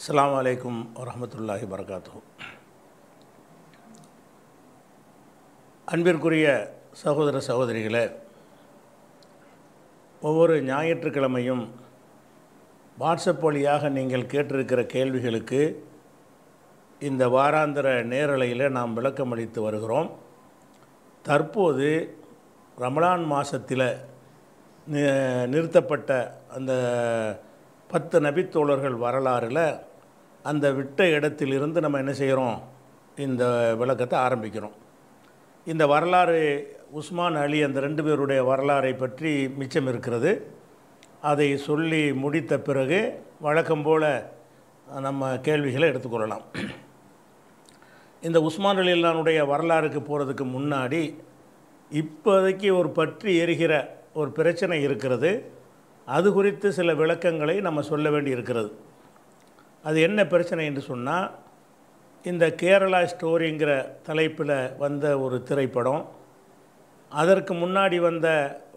அஸ்லாம் வலைக்கம் வரமத்துல்லாஹி வரகாத்து அன்பிற்குரிய சகோதர சகோதரிகளை ஒவ்வொரு ஞாயிற்றுக்கிழமையும் வாட்ஸ்அப் வழியாக நீங்கள் கேட்டிருக்கிற கேள்விகளுக்கு இந்த வாராந்திர நேரலையில் நாம் விளக்கம் அளித்து வருகிறோம் தற்போது ரமலான் மாதத்தில் நிறுத்தப்பட்ட அந்த பத்து நபித்தோழர்கள் வரலாறில் அந்த விட்ட இடத்திலிருந்து நம்ம என்ன செய்கிறோம் இந்த விளக்கத்தை ஆரம்பிக்கிறோம் இந்த வரலாறு உஸ்மான் அலி அந்த ரெண்டு பேருடைய வரலாறை பற்றி மிச்சம் இருக்கிறது அதை சொல்லி முடித்த பிறகு வழக்கம் போல் நம்ம கேள்விகளை எடுத்துக்கொள்ளலாம் இந்த உஸ்மான் அலில்லானுடைய வரலாறுக்கு போகிறதுக்கு முன்னாடி இப்போதைக்கு ஒரு பற்றி எரிகிற ஒரு பிரச்சனை இருக்கிறது அது குறித்து சில விளக்கங்களை நம்ம சொல்ல வேண்டி இருக்கிறது அது என்ன பிரச்சனை என்று சொன்னால் இந்த கேரளா ஸ்டோரிங்கிற தலைப்பில் வந்த ஒரு திரைப்படம் அதற்கு முன்னாடி வந்த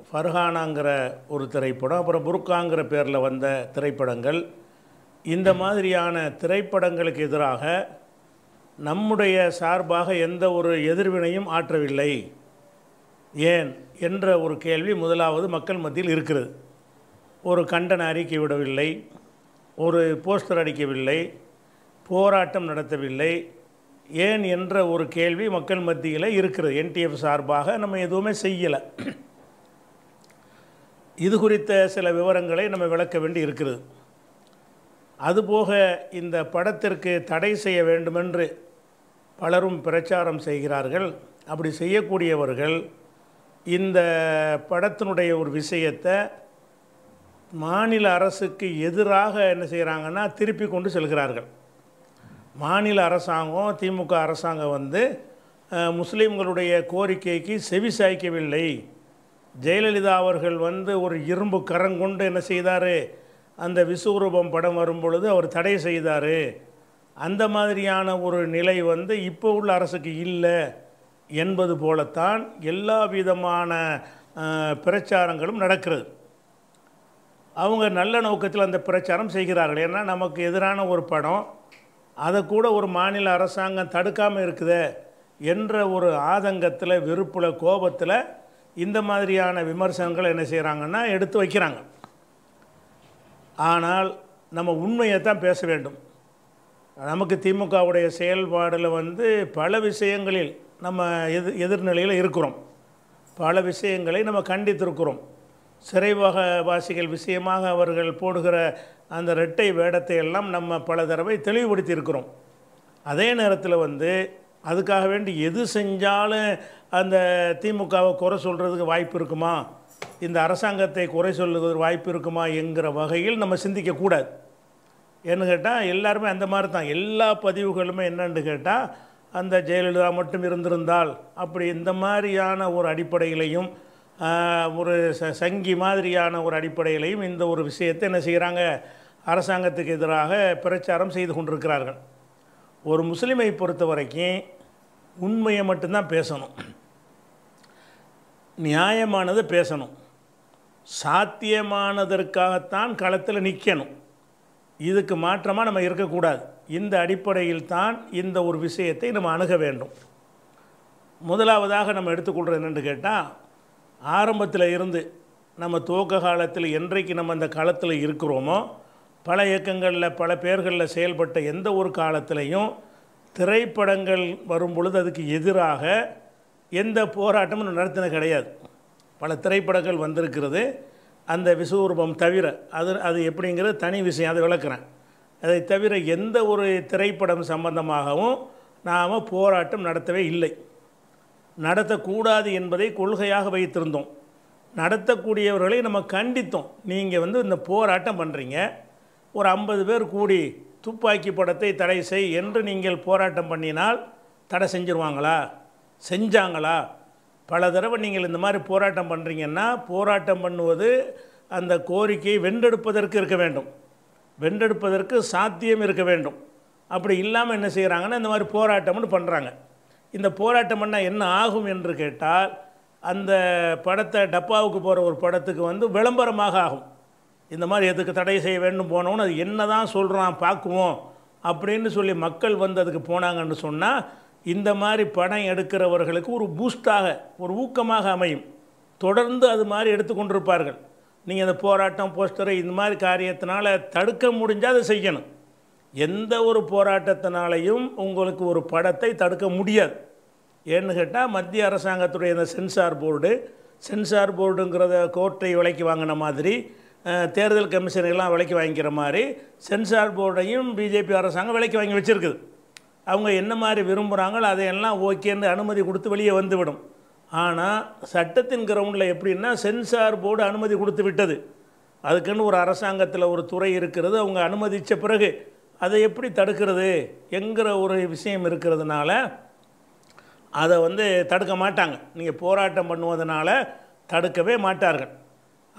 ஃபர்ஹானாங்கிற ஒரு திரைப்படம் அப்புறம் புருக்காங்கிற பேரில் வந்த திரைப்படங்கள் இந்த மாதிரியான திரைப்படங்களுக்கு எதிராக நம்முடைய சார்பாக எந்த ஒரு எதிர்வினையும் ஆற்றவில்லை ஏன் என்ற ஒரு கேள்வி முதலாவது மக்கள் மத்தியில் இருக்கிறது ஒரு கண்டன அறிக்கை விடவில்லை ஒரு போஸ்டர் அடிக்கவில்லை போராட்டம் நடத்தவில்லை ஏன் என்ற ஒரு கேள்வி மக்கள் மத்தியில் இருக்கிறது என்டிஎஃப் சார்பாக நம்ம எதுவுமே செய்யலை இது குறித்த சில விவரங்களை நம்ம விளக்க வேண்டி இருக்கிறது அதுபோக இந்த படத்திற்கு தடை செய்ய வேண்டுமென்று பலரும் பிரச்சாரம் செய்கிறார்கள் அப்படி செய்யக்கூடியவர்கள் இந்த படத்தினுடைய ஒரு விஷயத்தை மாநில அரசுக்கு எதிராக என்ன செய்கிறாங்கன்னா திருப்பி கொண்டு செல்கிறார்கள் மாநில அரசாங்கம் திமுக அரசாங்கம் வந்து முஸ்லீம்களுடைய கோரிக்கைக்கு செவி சாய்க்கவில்லை ஜெயலலிதா அவர்கள் வந்து ஒரு இரும்பு கரங்கொண்டு என்ன செய்தார் அந்த விஸ்வரூபம் படம் வரும்பொழுது அவர் தடை செய்தார் அந்த மாதிரியான ஒரு நிலை வந்து இப்போ உள்ள அரசுக்கு இல்லை என்பது போலத்தான் எல்லா விதமான பிரச்சாரங்களும் நடக்கிறது அவங்க நல்ல நோக்கத்தில் அந்த பிரச்சாரம் செய்கிறார்கள் ஏன்னா நமக்கு எதிரான ஒரு படம் அதை கூட ஒரு மாநில அரசாங்கம் தடுக்காமல் இருக்குது என்ற ஒரு ஆதங்கத்தில் வெறுப்பில் கோபத்தில் இந்த மாதிரியான விமர்சனங்கள் என்ன செய்கிறாங்கன்னா எடுத்து வைக்கிறாங்க ஆனால் நம்ம உண்மையை தான் பேச வேண்டும் நமக்கு திமுகவுடைய செயல்பாடில் வந்து பல விஷயங்களில் நம்ம எதிர் எதிர்நிலையில் இருக்கிறோம் பல விஷயங்களை நம்ம கண்டித்திருக்கிறோம் சிறைவாக வாசிகள் விஷயமாக அவர்கள் போடுகிற அந்த இரட்டை வேடத்தை எல்லாம் நம்ம பல தடவை தெளிவுபடுத்தி இருக்கிறோம் அதே நேரத்தில் வந்து அதுக்காக வேண்டி எது செஞ்சாலும் அந்த திமுகவை குறை சொல்கிறதுக்கு வாய்ப்பு இருக்குமா இந்த அரசாங்கத்தை குறை சொல்லுவதற்கு வாய்ப்பு இருக்குமா என்கிற வகையில் நம்ம சிந்திக்கக்கூடாது ஏன்னு கேட்டால் எல்லாருமே அந்த மாதிரி தான் எல்லா பதிவுகளுமே என்னன்னு கேட்டால் அந்த ஜெயலலிதா மட்டும் இருந்திருந்தால் அப்படி இந்த மாதிரியான ஒரு அடிப்படையிலையும் ஒரு ச சங்கி மாதிரியான ஒரு அடிப்படையிலையும் இந்த ஒரு விஷயத்தை என்ன செய்கிறாங்க அரசாங்கத்துக்கு எதிராக பிரச்சாரம் செய்து கொண்டிருக்கிறார்கள் ஒரு முஸ்லீமை பொறுத்த வரைக்கும் உண்மையை மட்டும்தான் பேசணும் நியாயமானதை பேசணும் சாத்தியமானதற்காகத்தான் களத்தில் நிற்கணும் இதுக்கு மாற்றமாக நம்ம இருக்கக்கூடாது இந்த அடிப்படையில் தான் இந்த ஒரு விஷயத்தை நம்ம அணுக வேண்டும் முதலாவதாக நம்ம எடுத்துக்கொள்கிறது என்னென்னு கேட்டால் ஆரம்பத்தில் இருந்து நம்ம துவக்க காலத்தில் என்றைக்கு நம்ம அந்த காலத்தில் இருக்கிறோமோ பல இயக்கங்களில் பல பேர்களில் செயல்பட்ட எந்த ஒரு காலத்திலையும் திரைப்படங்கள் வரும் பொழுது அதுக்கு எதிராக எந்த போராட்டமும் நடத்தின கிடையாது பல திரைப்படங்கள் வந்திருக்கிறது அந்த விஸ்வரூபம் தவிர அது அது எப்படிங்கிறது தனி விஷயம் அதை விளக்குறேன் அதை தவிர எந்த ஒரு திரைப்படம் சம்பந்தமாகவும் நாம் போராட்டம் நடத்தவே இல்லை நடத்தக்கூடாது என்பதை கொள்கையாக வைத்திருந்தோம் நடத்தக்கூடியவர்களை நம்ம கண்டித்தோம் நீங்கள் வந்து இந்த போராட்டம் பண்ணுறீங்க ஒரு ஐம்பது பேர் கூடி துப்பாக்கி படத்தை தடை செய் என்று நீங்கள் போராட்டம் பண்ணினால் தடை செஞ்சுருவாங்களா செஞ்சாங்களா பல தடவை நீங்கள் இந்த மாதிரி போராட்டம் பண்ணுறீங்கன்னா போராட்டம் பண்ணுவது அந்த கோரிக்கையை வென்றெடுப்பதற்கு இருக்க வேண்டும் வென்றெடுப்பதற்கு சாத்தியம் இருக்க வேண்டும் அப்படி இல்லாமல் என்ன செய்கிறாங்கன்னா இந்த மாதிரி போராட்டம்னு பண்ணுறாங்க இந்த போராட்டம் பண்ணால் என்ன ஆகும் என்று கேட்டால் அந்த படத்தை டப்பாவுக்கு போகிற ஒரு படத்துக்கு வந்து விளம்பரமாக ஆகும் இந்த மாதிரி எதுக்கு தடை செய்ய வேண்டும் போனோன்னு அது என்ன தான் சொல்கிறான் பார்க்குவோம் அப்படின்னு சொல்லி மக்கள் வந்து அதுக்கு போனாங்கன்னு சொன்னால் இந்த மாதிரி படம் எடுக்கிறவர்களுக்கு ஒரு பூஸ்டாக ஒரு ஊக்கமாக அமையும் தொடர்ந்து அது மாதிரி எடுத்துக்கொண்டிருப்பார்கள் நீங்கள் அந்த போராட்டம் போஸ்டரு இந்த மாதிரி காரியத்தினால் தடுக்க முடிஞ்சால் அதை செய்யணும் எந்த ஒரு போராட்டத்தினாலையும் உங்களுக்கு ஒரு படத்தை தடுக்க முடியாது ஏன்னு கேட்டால் மத்திய அரசாங்கத்துடைய இந்த சென்சார் போர்டு சென்சார் போர்டுங்கிறத கோர்ட்டை விலைக்கு வாங்கின மாதிரி தேர்தல் கமிஷனெல்லாம் விலைக்கு வாங்கிக்கிற மாதிரி சென்சார் போர்டையும் பிஜேபி அரசாங்கம் விலைக்கு வாங்கி வச்சுருக்குது அவங்க என்ன மாதிரி விரும்புகிறாங்களோ அதையெல்லாம் ஓகேன்னு அனுமதி கொடுத்து வெளியே வந்துவிடும் ஆனால் சட்டத்தின் கிரவுண்டில் எப்படின்னா சென்சார் போர்டு அனுமதி கொடுத்து விட்டது அதுக்குன்னு ஒரு அரசாங்கத்தில் ஒரு துறை இருக்கிறது அவங்க அனுமதித்த பிறகு அதை எப்படி தடுக்கிறது என்கிற ஒரு விஷயம் இருக்கிறதுனால அதை வந்து தடுக்க மாட்டாங்க நீங்கள் போராட்டம் பண்ணுவதனால தடுக்கவே மாட்டார்கள்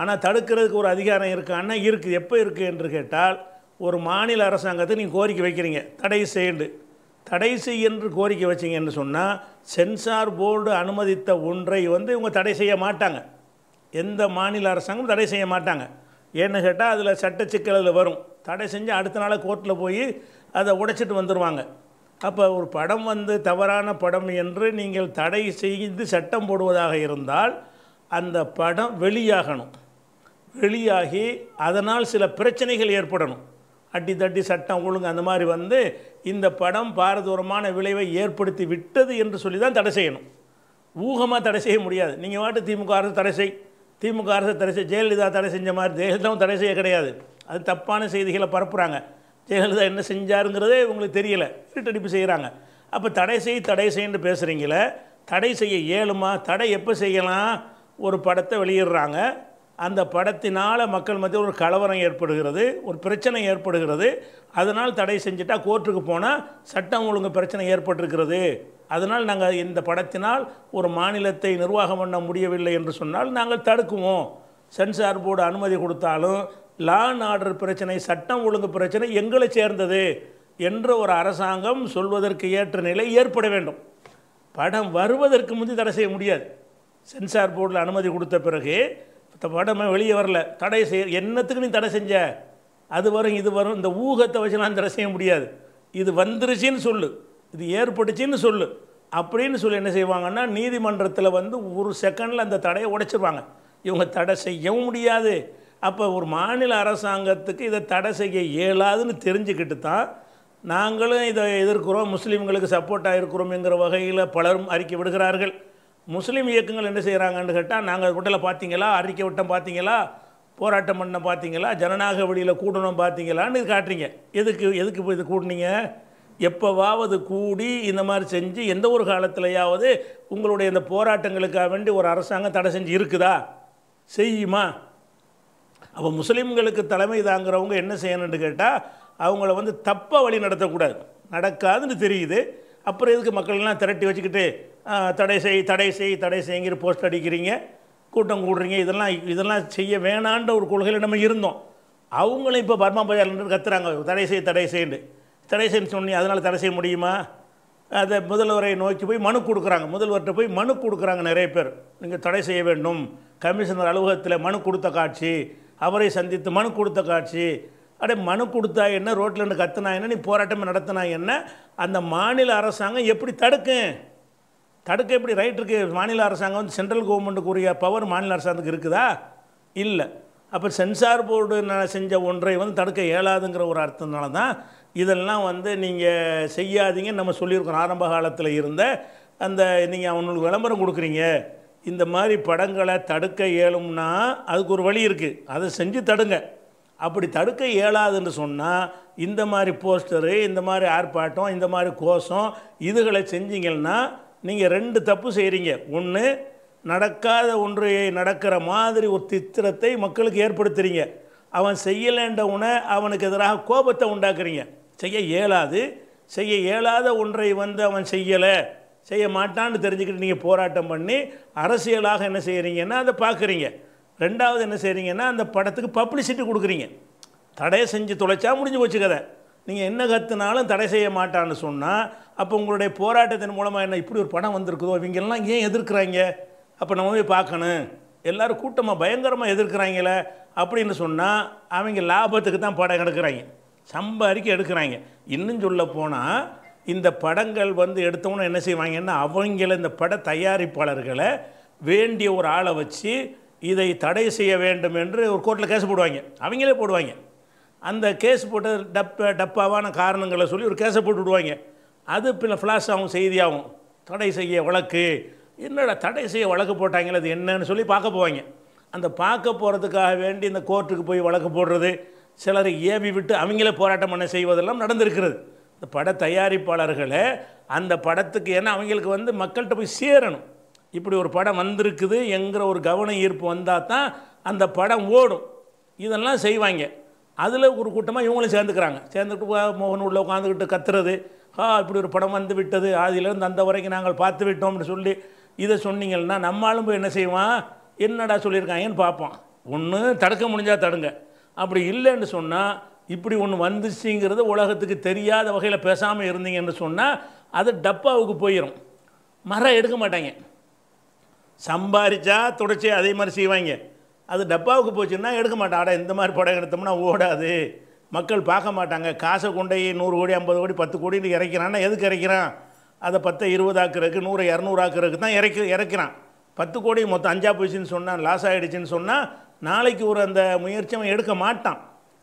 ஆனால் தடுக்கிறதுக்கு ஒரு அதிகாரம் இருக்கான்னா இருக்குது எப்போ இருக்குது என்று கேட்டால் ஒரு மாநில அரசாங்கத்தை நீங்கள் கோரிக்கை வைக்கிறீங்க தடை செய்யுண்டு தடை செய் என்று கோரிக்கை வச்சிங்கன்னு சொன்னால் சென்சார் போர்டு அனுமதித்த ஒன்றை வந்து இவங்க தடை செய்ய மாட்டாங்க எந்த மாநில அரசாங்கமும் தடை செய்ய மாட்டாங்க ஏன்னு கேட்டால் அதில் சட்ட சிக்கலில் வரும் தடை செஞ்சு அடுத்த நாள் கோர்ட்டில் போய் அதை உடைச்சிட்டு வந்துடுவாங்க அப்போ ஒரு படம் வந்து தவறான படம் என்று நீங்கள் தடை செய்து சட்டம் போடுவதாக இருந்தால் அந்த படம் வெளியாகணும் வெளியாகி அதனால் சில பிரச்சனைகள் ஏற்படணும் அட்டி தட்டி சட்டம் ஒழுங்கு அந்த மாதிரி வந்து இந்த படம் பாரதூரமான விளைவை ஏற்படுத்தி விட்டது என்று சொல்லி தான் தடை செய்யணும் ஊகமாக தடை செய்ய முடியாது நீங்கள் வாட்டு திமுக அரசு தடை செய் திமுக அரசு தடை செய் ஜெயலலிதா தடை செஞ்ச மாதிரி ஜெயலலிதாவும் தடை செய்ய கிடையாது அது தப்பான செய்திகளை பரப்புகிறாங்க ஜெயலலிதா என்ன செஞ்சாருங்கிறதே உங்களுக்கு தெரியலை இருட்டடிப்பு செய்கிறாங்க அப்போ தடை செய் தடை செய்யன்னு பேசுகிறீங்கள தடை செய்ய இயலுமா தடை எப்போ செய்யலாம் ஒரு படத்தை வெளியிடுறாங்க அந்த படத்தினால் மக்கள் மத்தியில் ஒரு கலவரம் ஏற்படுகிறது ஒரு பிரச்சனை ஏற்படுகிறது அதனால் தடை செஞ்சுட்டா கோர்ட்டுக்கு போனால் சட்டம் ஒழுங்கு பிரச்சனை ஏற்பட்டிருக்கிறது அதனால் நாங்கள் இந்த படத்தினால் ஒரு மாநிலத்தை நிர்வாகம் பண்ண முடியவில்லை என்று சொன்னால் நாங்கள் தடுக்குவோம் சென்சார் போர்டு அனுமதி கொடுத்தாலும் லா அண்ட் ஆர்டர் பிரச்சனை சட்டம் ஒழுங்கு பிரச்சனை எங்களை சேர்ந்தது என்று ஒரு அரசாங்கம் சொல்வதற்கு ஏற்ற நிலை ஏற்பட வேண்டும் படம் வருவதற்கு முந்தி தடை செய்ய முடியாது சென்சார் போர்டில் அனுமதி கொடுத்த பிறகு படமே வெளியே வரல தடை செய்ய என்னத்துக்கு நீ தடை செஞ்ச அது வரும் இது வரும் இந்த ஊகத்தை வச்சு நான் தடை செய்ய முடியாது இது வந்துருச்சின்னு சொல்லு இது ஏற்பட்டுச்சின்னு சொல்லு அப்படின்னு சொல்லி என்ன செய்வாங்கன்னா நீதிமன்றத்தில் வந்து ஒரு செகண்டில் அந்த தடையை உடைச்சிருவாங்க இவங்க தடை செய்யவும் முடியாது அப்போ ஒரு மாநில அரசாங்கத்துக்கு இதை தடை செய்ய இயலாதுன்னு தெரிஞ்சுக்கிட்டு தான் நாங்களும் இதை எதிர்க்கிறோம் முஸ்லீம்களுக்கு சப்போர்ட்டாக இருக்கிறோம்ங்கிற வகையில் பலரும் அறிக்கை விடுகிறார்கள் முஸ்லீம் இயக்கங்கள் என்ன செய்கிறாங்கன்னு கேட்டால் நாங்கள் விட்டில் பார்த்தீங்களா அறிக்கை விட்டம் பார்த்தீங்களா போராட்டம் பண்ண பார்த்தீங்களா ஜனநாயக வழியில் கூடணும் பார்த்தீங்களான்னு இது காட்டுறீங்க எதுக்கு எதுக்கு இப்போ இது கூட்டினீங்க எப்போவாவது கூடி இந்த மாதிரி செஞ்சு எந்த ஒரு காலத்திலையாவது உங்களுடைய இந்த போராட்டங்களுக்காக வேண்டி ஒரு அரசாங்கம் தடை செஞ்சு இருக்குதா செய்யுமா அப்போ முஸ்லீம்களுக்கு தலைமை தாங்கிறவங்க என்ன செய்யணும்னு கேட்டால் அவங்கள வந்து தப்பாக வழி நடத்தக்கூடாது நடக்காதுன்னு தெரியுது அப்புறம் எதுக்கு மக்கள்லாம் திரட்டி வச்சுக்கிட்டு தடை செய் தடை செய் தடை செய்யுங்கிற போஸ்ட் அடிக்கிறீங்க கூட்டம் கூடுறீங்க இதெல்லாம் இதெல்லாம் செய்ய வேணான்ற ஒரு கொள்கையில் நம்ம இருந்தோம் அவங்களும் இப்போ பர்மா பஜார் கத்துறாங்க தடை செய் தடை செய்யுண்டு தடை செய்ய சொன்னி அதனால் தடை செய்ய முடியுமா அதை முதல்வரை நோக்கி போய் மனு கொடுக்குறாங்க முதல்வர்கிட்ட போய் மனு கொடுக்குறாங்க நிறைய பேர் நீங்கள் தடை செய்ய வேண்டும் கமிஷனர் அலுவலகத்தில் மனு கொடுத்த காட்சி அவரை சந்தித்து மனு கொடுத்த காட்சி அடே மனு கொடுத்தா என்ன ரோட்டில் இருந்து கத்துனா என்ன நீ போராட்டம் நடத்தினா என்ன அந்த மாநில அரசாங்கம் எப்படி தடுக்கும் தடுக்க எப்படி ரைட் இருக்குது மாநில அரசாங்கம் வந்து சென்ட்ரல் கவர்மெண்ட்டுக்கு பவர் மாநில அரசாங்கத்துக்கு இருக்குதா இல்லை அப்போ சென்சார் போர்டு நான் செஞ்ச ஒன்றை வந்து தடுக்க இயலாதுங்கிற ஒரு அர்த்தத்தினால தான் இதெல்லாம் வந்து நீங்கள் செய்யாதீங்கன்னு நம்ம சொல்லியிருக்கோம் ஆரம்ப காலத்தில் இருந்த அந்த நீங்கள் அவனுக்கு விளம்பரம் கொடுக்குறீங்க இந்த மாதிரி படங்களை தடுக்க இயலும்னா அதுக்கு ஒரு வழி இருக்குது அதை செஞ்சு தடுங்க அப்படி தடுக்க இயலாதுன்னு சொன்னால் இந்த மாதிரி போஸ்டரு இந்த மாதிரி ஆர்ப்பாட்டம் இந்த மாதிரி கோஷம் இதுகளை செஞ்சீங்கன்னா நீங்கள் ரெண்டு தப்பு செய்கிறீங்க ஒன்று நடக்காத ஒன்றையை நடக்கிற மாதிரி ஒரு தித்திரத்தை மக்களுக்கு ஏற்படுத்துகிறீங்க அவன் செய்யலேண்ட உன அவனுக்கு எதிராக கோபத்தை உண்டாக்குறீங்க செய்ய இயலாது செய்ய இயலாத ஒன்றை வந்து அவன் செய்யலை செய்ய மாட்டான்னு தெரிஞ்சுக்கிட்டு நீங்கள் போராட்டம் பண்ணி அரசியலாக என்ன செய்கிறீங்கன்னா அதை பார்க்குறீங்க ரெண்டாவது என்ன செய்கிறீங்கன்னா அந்த படத்துக்கு பப்ளிசிட்டி கொடுக்குறீங்க தடை செஞ்சு தொலைச்சா முடிஞ்சு போச்சு கதை நீங்கள் என்ன கற்றுனாலும் தடை செய்ய மாட்டான்னு சொன்னால் அப்போ உங்களுடைய போராட்டத்தின் மூலமாக என்ன இப்படி ஒரு படம் வந்திருக்குதோ இவங்கெல்லாம் ஏன் எதிர்க்கிறாங்க அப்போ நம்ம போய் பார்க்கணும் எல்லோரும் கூட்டமாக பயங்கரமாக எதிர்க்கிறாங்களே அப்படின்னு சொன்னால் அவங்க லாபத்துக்கு தான் படம் எடுக்கிறாங்க சம்பாதிக்க எடுக்கிறாங்க இன்னும் சொல்ல போனால் இந்த படங்கள் வந்து எடுத்தவொன்னே என்ன செய்வாங்கன்னா அவங்கள இந்த பட தயாரிப்பாளர்களை வேண்டிய ஒரு ஆளை வச்சு இதை தடை செய்ய வேண்டும் என்று ஒரு கோர்ட்டில் கேஸ் போடுவாங்க அவங்களே போடுவாங்க அந்த கேஸ் போட்டு டப்ப டப்பாவான காரணங்களை சொல்லி ஒரு கேஸை போட்டு விடுவாங்க அது பின்ன ஃப்ளாஷ் ஆகும் செய்தியாகும் தடை செய்ய வழக்கு என்னடா தடை செய்ய வழக்கு போட்டாங்களே அது என்னன்னு சொல்லி பார்க்க போவாங்க அந்த பார்க்க போகிறதுக்காக வேண்டி இந்த கோர்ட்டுக்கு போய் வழக்கு போடுறது சிலரை ஏவி விட்டு அவங்களே போராட்டம் பண்ண செய்வதெல்லாம் நடந்திருக்கிறது இந்த பட தயாரிப்பாளர்களை அந்த படத்துக்கு ஏன்னா அவங்களுக்கு வந்து மக்கள்கிட்ட போய் சேரணும் இப்படி ஒரு படம் வந்திருக்குது என்கிற ஒரு கவன ஈர்ப்பு வந்தால் தான் அந்த படம் ஓடும் இதெல்லாம் செய்வாங்க அதில் ஒரு கூட்டமாக இவங்களும் சேர்ந்துக்கிறாங்க சேர்ந்துக்கிட்டு மோகன் உள்ள உட்காந்துக்கிட்டு கத்துறது ஆ இப்படி ஒரு படம் வந்து விட்டது அதிலேருந்து அந்த வரைக்கும் நாங்கள் பார்த்து விட்டோம்னு சொல்லி இதை சொன்னீங்கன்னா நம்மளும் போய் என்ன செய்வான் என்னடா சொல்லியிருக்காங்கன்னு பார்ப்போம் ஒன்று தடுக்க முடிஞ்சால் தடுங்க அப்படி இல்லைன்னு சொன்னால் இப்படி ஒன்று வந்துச்சுங்கிறது உலகத்துக்கு தெரியாத வகையில் பேசாமல் இருந்தீங்கன்னு சொன்னால் அது டப்பாவுக்கு போயிடும் மரம் எடுக்க மாட்டாங்க சம்பாரித்தா தொடச்சி அதே மாதிரி செய்வாங்க அது டப்பாவுக்கு போச்சுன்னா எடுக்க மாட்டான் ஆடா இந்த மாதிரி படம் எடுத்தோம்னா ஓடாது மக்கள் பார்க்க மாட்டாங்க காசை கொண்டே நூறு கோடி ஐம்பது கோடி பத்து கோடின்னு இறைக்கிறான்னா எதுக்கு இறைக்கிறான் அதை இருபது ஆக்கிறதுக்கு நூறு இரநூறு ஆக்கிறதுக்கு தான் இறக்கி இறக்கிறான் பத்து கோடி மொத்தம் அஞ்சா போச்சுன்னு சொன்னால் லாஸ் ஆகிடுச்சின்னு சொன்னால் நாளைக்கு ஒரு அந்த முயற்சி எடுக்க மாட்டான்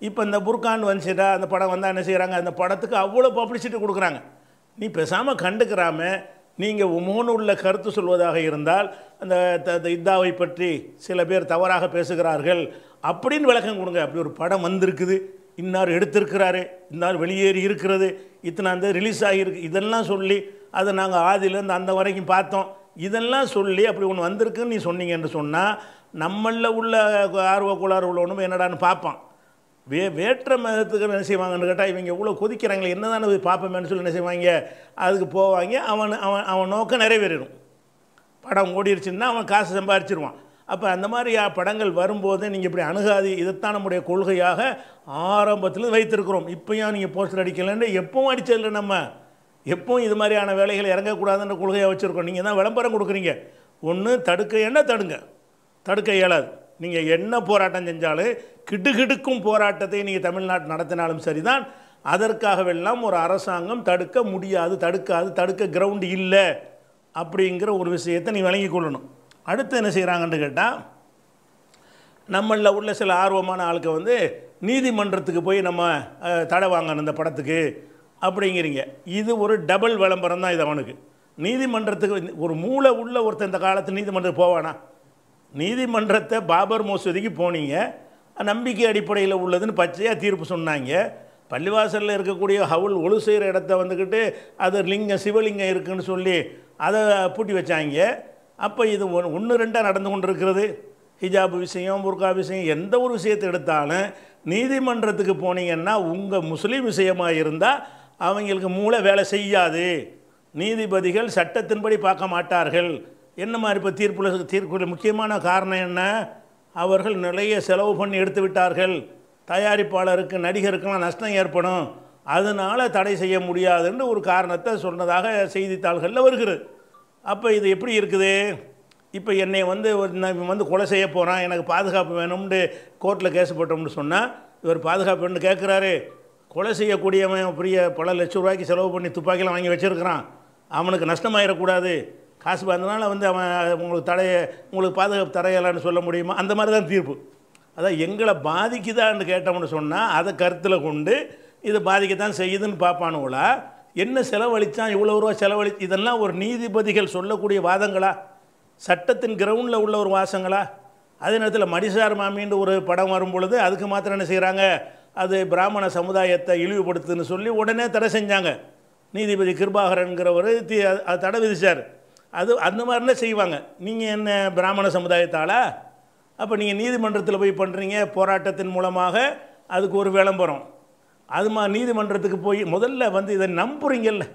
இப்போ இந்த புர்கான் வந்துச்சுட்டா அந்த படம் வந்தால் என்ன செய்கிறாங்க அந்த படத்துக்கு அவ்வளோ பப்ளிசிட்டி கொடுக்குறாங்க நீ பேசாமல் கண்டுக்கிறாம நீங்கள் உமோன்னு உள்ள கருத்து சொல்வதாக இருந்தால் அந்த இந்தாவை பற்றி சில பேர் தவறாக பேசுகிறார்கள் அப்படின்னு விளக்கம் கொடுங்க அப்படி ஒரு படம் வந்திருக்குது இன்னார் எடுத்திருக்கிறாரு இன்னார் வெளியேறி இருக்கிறது இத்தனை அந்த ரிலீஸ் ஆகியிருக்கு இதெல்லாம் சொல்லி அதை நாங்கள் ஆதிலேருந்து அந்த வரைக்கும் பார்த்தோம் இதெல்லாம் சொல்லி அப்படி ஒன்று வந்திருக்குன்னு நீ சொன்னீங்கன்னு சொன்னால் நம்மளில் உள்ள ஆர்வ கோளாறு உள்ளவனும் என்னடான்னு பார்ப்பான் வே வேற்ற மதத்துக்கு என்ன செய்வாங்கன்னு கேட்டால் இவங்க இவ்வளோ கொதிக்கிறாங்களே என்ன தானே போய் பார்ப்போமேனு சொல்லி என்ன செய்வாங்க அதுக்கு போவாங்க அவன் அவன் அவன் நோக்கம் நிறைவேறிடும் படம் ஓடிடுச்சுன்னா அவன் காசு சம்பாரிச்சிருவான் அப்போ அந்த மாதிரி படங்கள் வரும்போது நீங்கள் இப்படி அணுகாது இதைத்தான் நம்முடைய கொள்கையாக ஆரம்பத்தில் வைத்திருக்கிறோம் இப்போயும் நீங்கள் போஸ்டர் அடிக்கலைன்னு எப்பவும் அடிச்சதில்லை நம்ம எப்பவும் இது மாதிரியான வேலைகள் இறங்கக்கூடாதுன்ற கொள்கையாக வச்சுருக்கோம் நீங்கள் தான் விளம்பரம் கொடுக்குறீங்க ஒன்று தடுக்க என்ன தடுங்க தடுக்க இயலாது நீங்கள் என்ன போராட்டம் செஞ்சாலும் கிடுகிடுக்கும் போராட்டத்தை நீங்கள் தமிழ்நாட்டு நடத்தினாலும் சரிதான் அதற்காகவெல்லாம் ஒரு அரசாங்கம் தடுக்க முடியாது தடுக்காது தடுக்க கிரவுண்டு இல்லை அப்படிங்கிற ஒரு விஷயத்தை நீ வழங்கி கொள்ளணும் அடுத்து என்ன செய்கிறாங்கன்னு கேட்டால் நம்மளில் உள்ள சில ஆர்வமான ஆளுக்கு வந்து நீதிமன்றத்துக்கு போய் நம்ம தடை வாங்கணும் இந்த படத்துக்கு அப்படிங்கிறீங்க இது ஒரு டபுள் விளம்பரம் தான் இது அவனுக்கு நீதிமன்றத்துக்கு ஒரு மூளை உள்ள ஒருத்தர் இந்த காலத்து நீதிமன்றத்துக்கு போவானா நீதிமன்றத்தை பாபர் மோசூதிக்கு போனீங்க நம்பிக்கை அடிப்படையில் உள்ளதுன்னு பச்சையாக தீர்ப்பு சொன்னாங்க பள்ளிவாசலில் இருக்கக்கூடிய ஹவுல் ஒழு செய்கிற இடத்த வந்துக்கிட்டு அது லிங்கம் சிவலிங்கம் இருக்குன்னு சொல்லி அதை பூட்டி வச்சாங்க அப்போ இது ஒன்று ஒன்று ரெண்டாக நடந்து கொண்டு இருக்கிறது ஹிஜாப் விஷயம் புர்கா விஷயம் எந்த ஒரு விஷயத்தை எடுத்தாலும் நீதிமன்றத்துக்கு போனீங்கன்னா உங்கள் முஸ்லீம் விஷயமாக இருந்தால் அவங்களுக்கு மூளை வேலை செய்யாது நீதிபதிகள் சட்டத்தின்படி பார்க்க மாட்டார்கள் என்ன மாதிரி இப்போ தீர்ப்பில் தீர்ப்புல முக்கியமான காரணம் என்ன அவர்கள் நிறைய செலவு பண்ணி எடுத்து விட்டார்கள் தயாரிப்பாளருக்கு நடிகருக்கெல்லாம் நஷ்டம் ஏற்படும் அதனால் தடை செய்ய முடியாதுன்னு ஒரு காரணத்தை சொன்னதாக செய்தித்தாள்களில் வருகிறது அப்போ இது எப்படி இருக்குது இப்போ என்னை வந்து வந்து கொலை செய்ய போகிறான் எனக்கு பாதுகாப்பு வேணும்னு கோர்ட்டில் கேஸ் போட்டோம்னு சொன்னால் இவர் பாதுகாப்பு வேணும்னு கேட்குறாரு கொலை செய்யக்கூடியவன் பெரிய பல லட்ச ரூபாய்க்கு செலவு பண்ணி துப்பாக்கிலாம் வாங்கி வச்சுருக்கிறான் அவனுக்கு நஷ்டமாயிடக்கூடாது காசு வந்தனால வந்து அவன் உங்களுக்கு தடைய உங்களுக்கு பாதுகாப்பு தடையலான்னு சொல்ல முடியுமா அந்த மாதிரி தான் தீர்ப்பு அதான் எங்களை பாதிக்குதான்னு கேட்டோம்னு சொன்னால் அதை கருத்தில் கொண்டு இதை பாதிக்கத்தான் செய்யுதுன்னு பார்ப்பானுங்களா என்ன செலவழித்தான் இவ்வளோ ரூபா செலவழி இதெல்லாம் ஒரு நீதிபதிகள் சொல்லக்கூடிய வாதங்களா சட்டத்தின் கிரவுண்டில் உள்ள ஒரு வாசங்களா அதே நேரத்தில் மடிசார் மாமின்னு ஒரு படம் வரும் பொழுது அதுக்கு மாத்திரம் என்ன செய்கிறாங்க அது பிராமண சமுதாயத்தை இழிவுபடுத்துன்னு சொல்லி உடனே தடை செஞ்சாங்க நீதிபதி கிருபாகரன்கிறவர் தடை விதித்தார் அது அந்த மாதிரிலாம் செய்வாங்க நீங்கள் என்ன பிராமண சமுதாயத்தால் அப்போ நீங்கள் நீதிமன்றத்தில் போய் பண்ணுறீங்க போராட்டத்தின் மூலமாக அதுக்கு ஒரு விளம்பரம் அது மாதிரி நீதிமன்றத்துக்கு போய் முதல்ல வந்து இதை நம்புறீங்கல்ல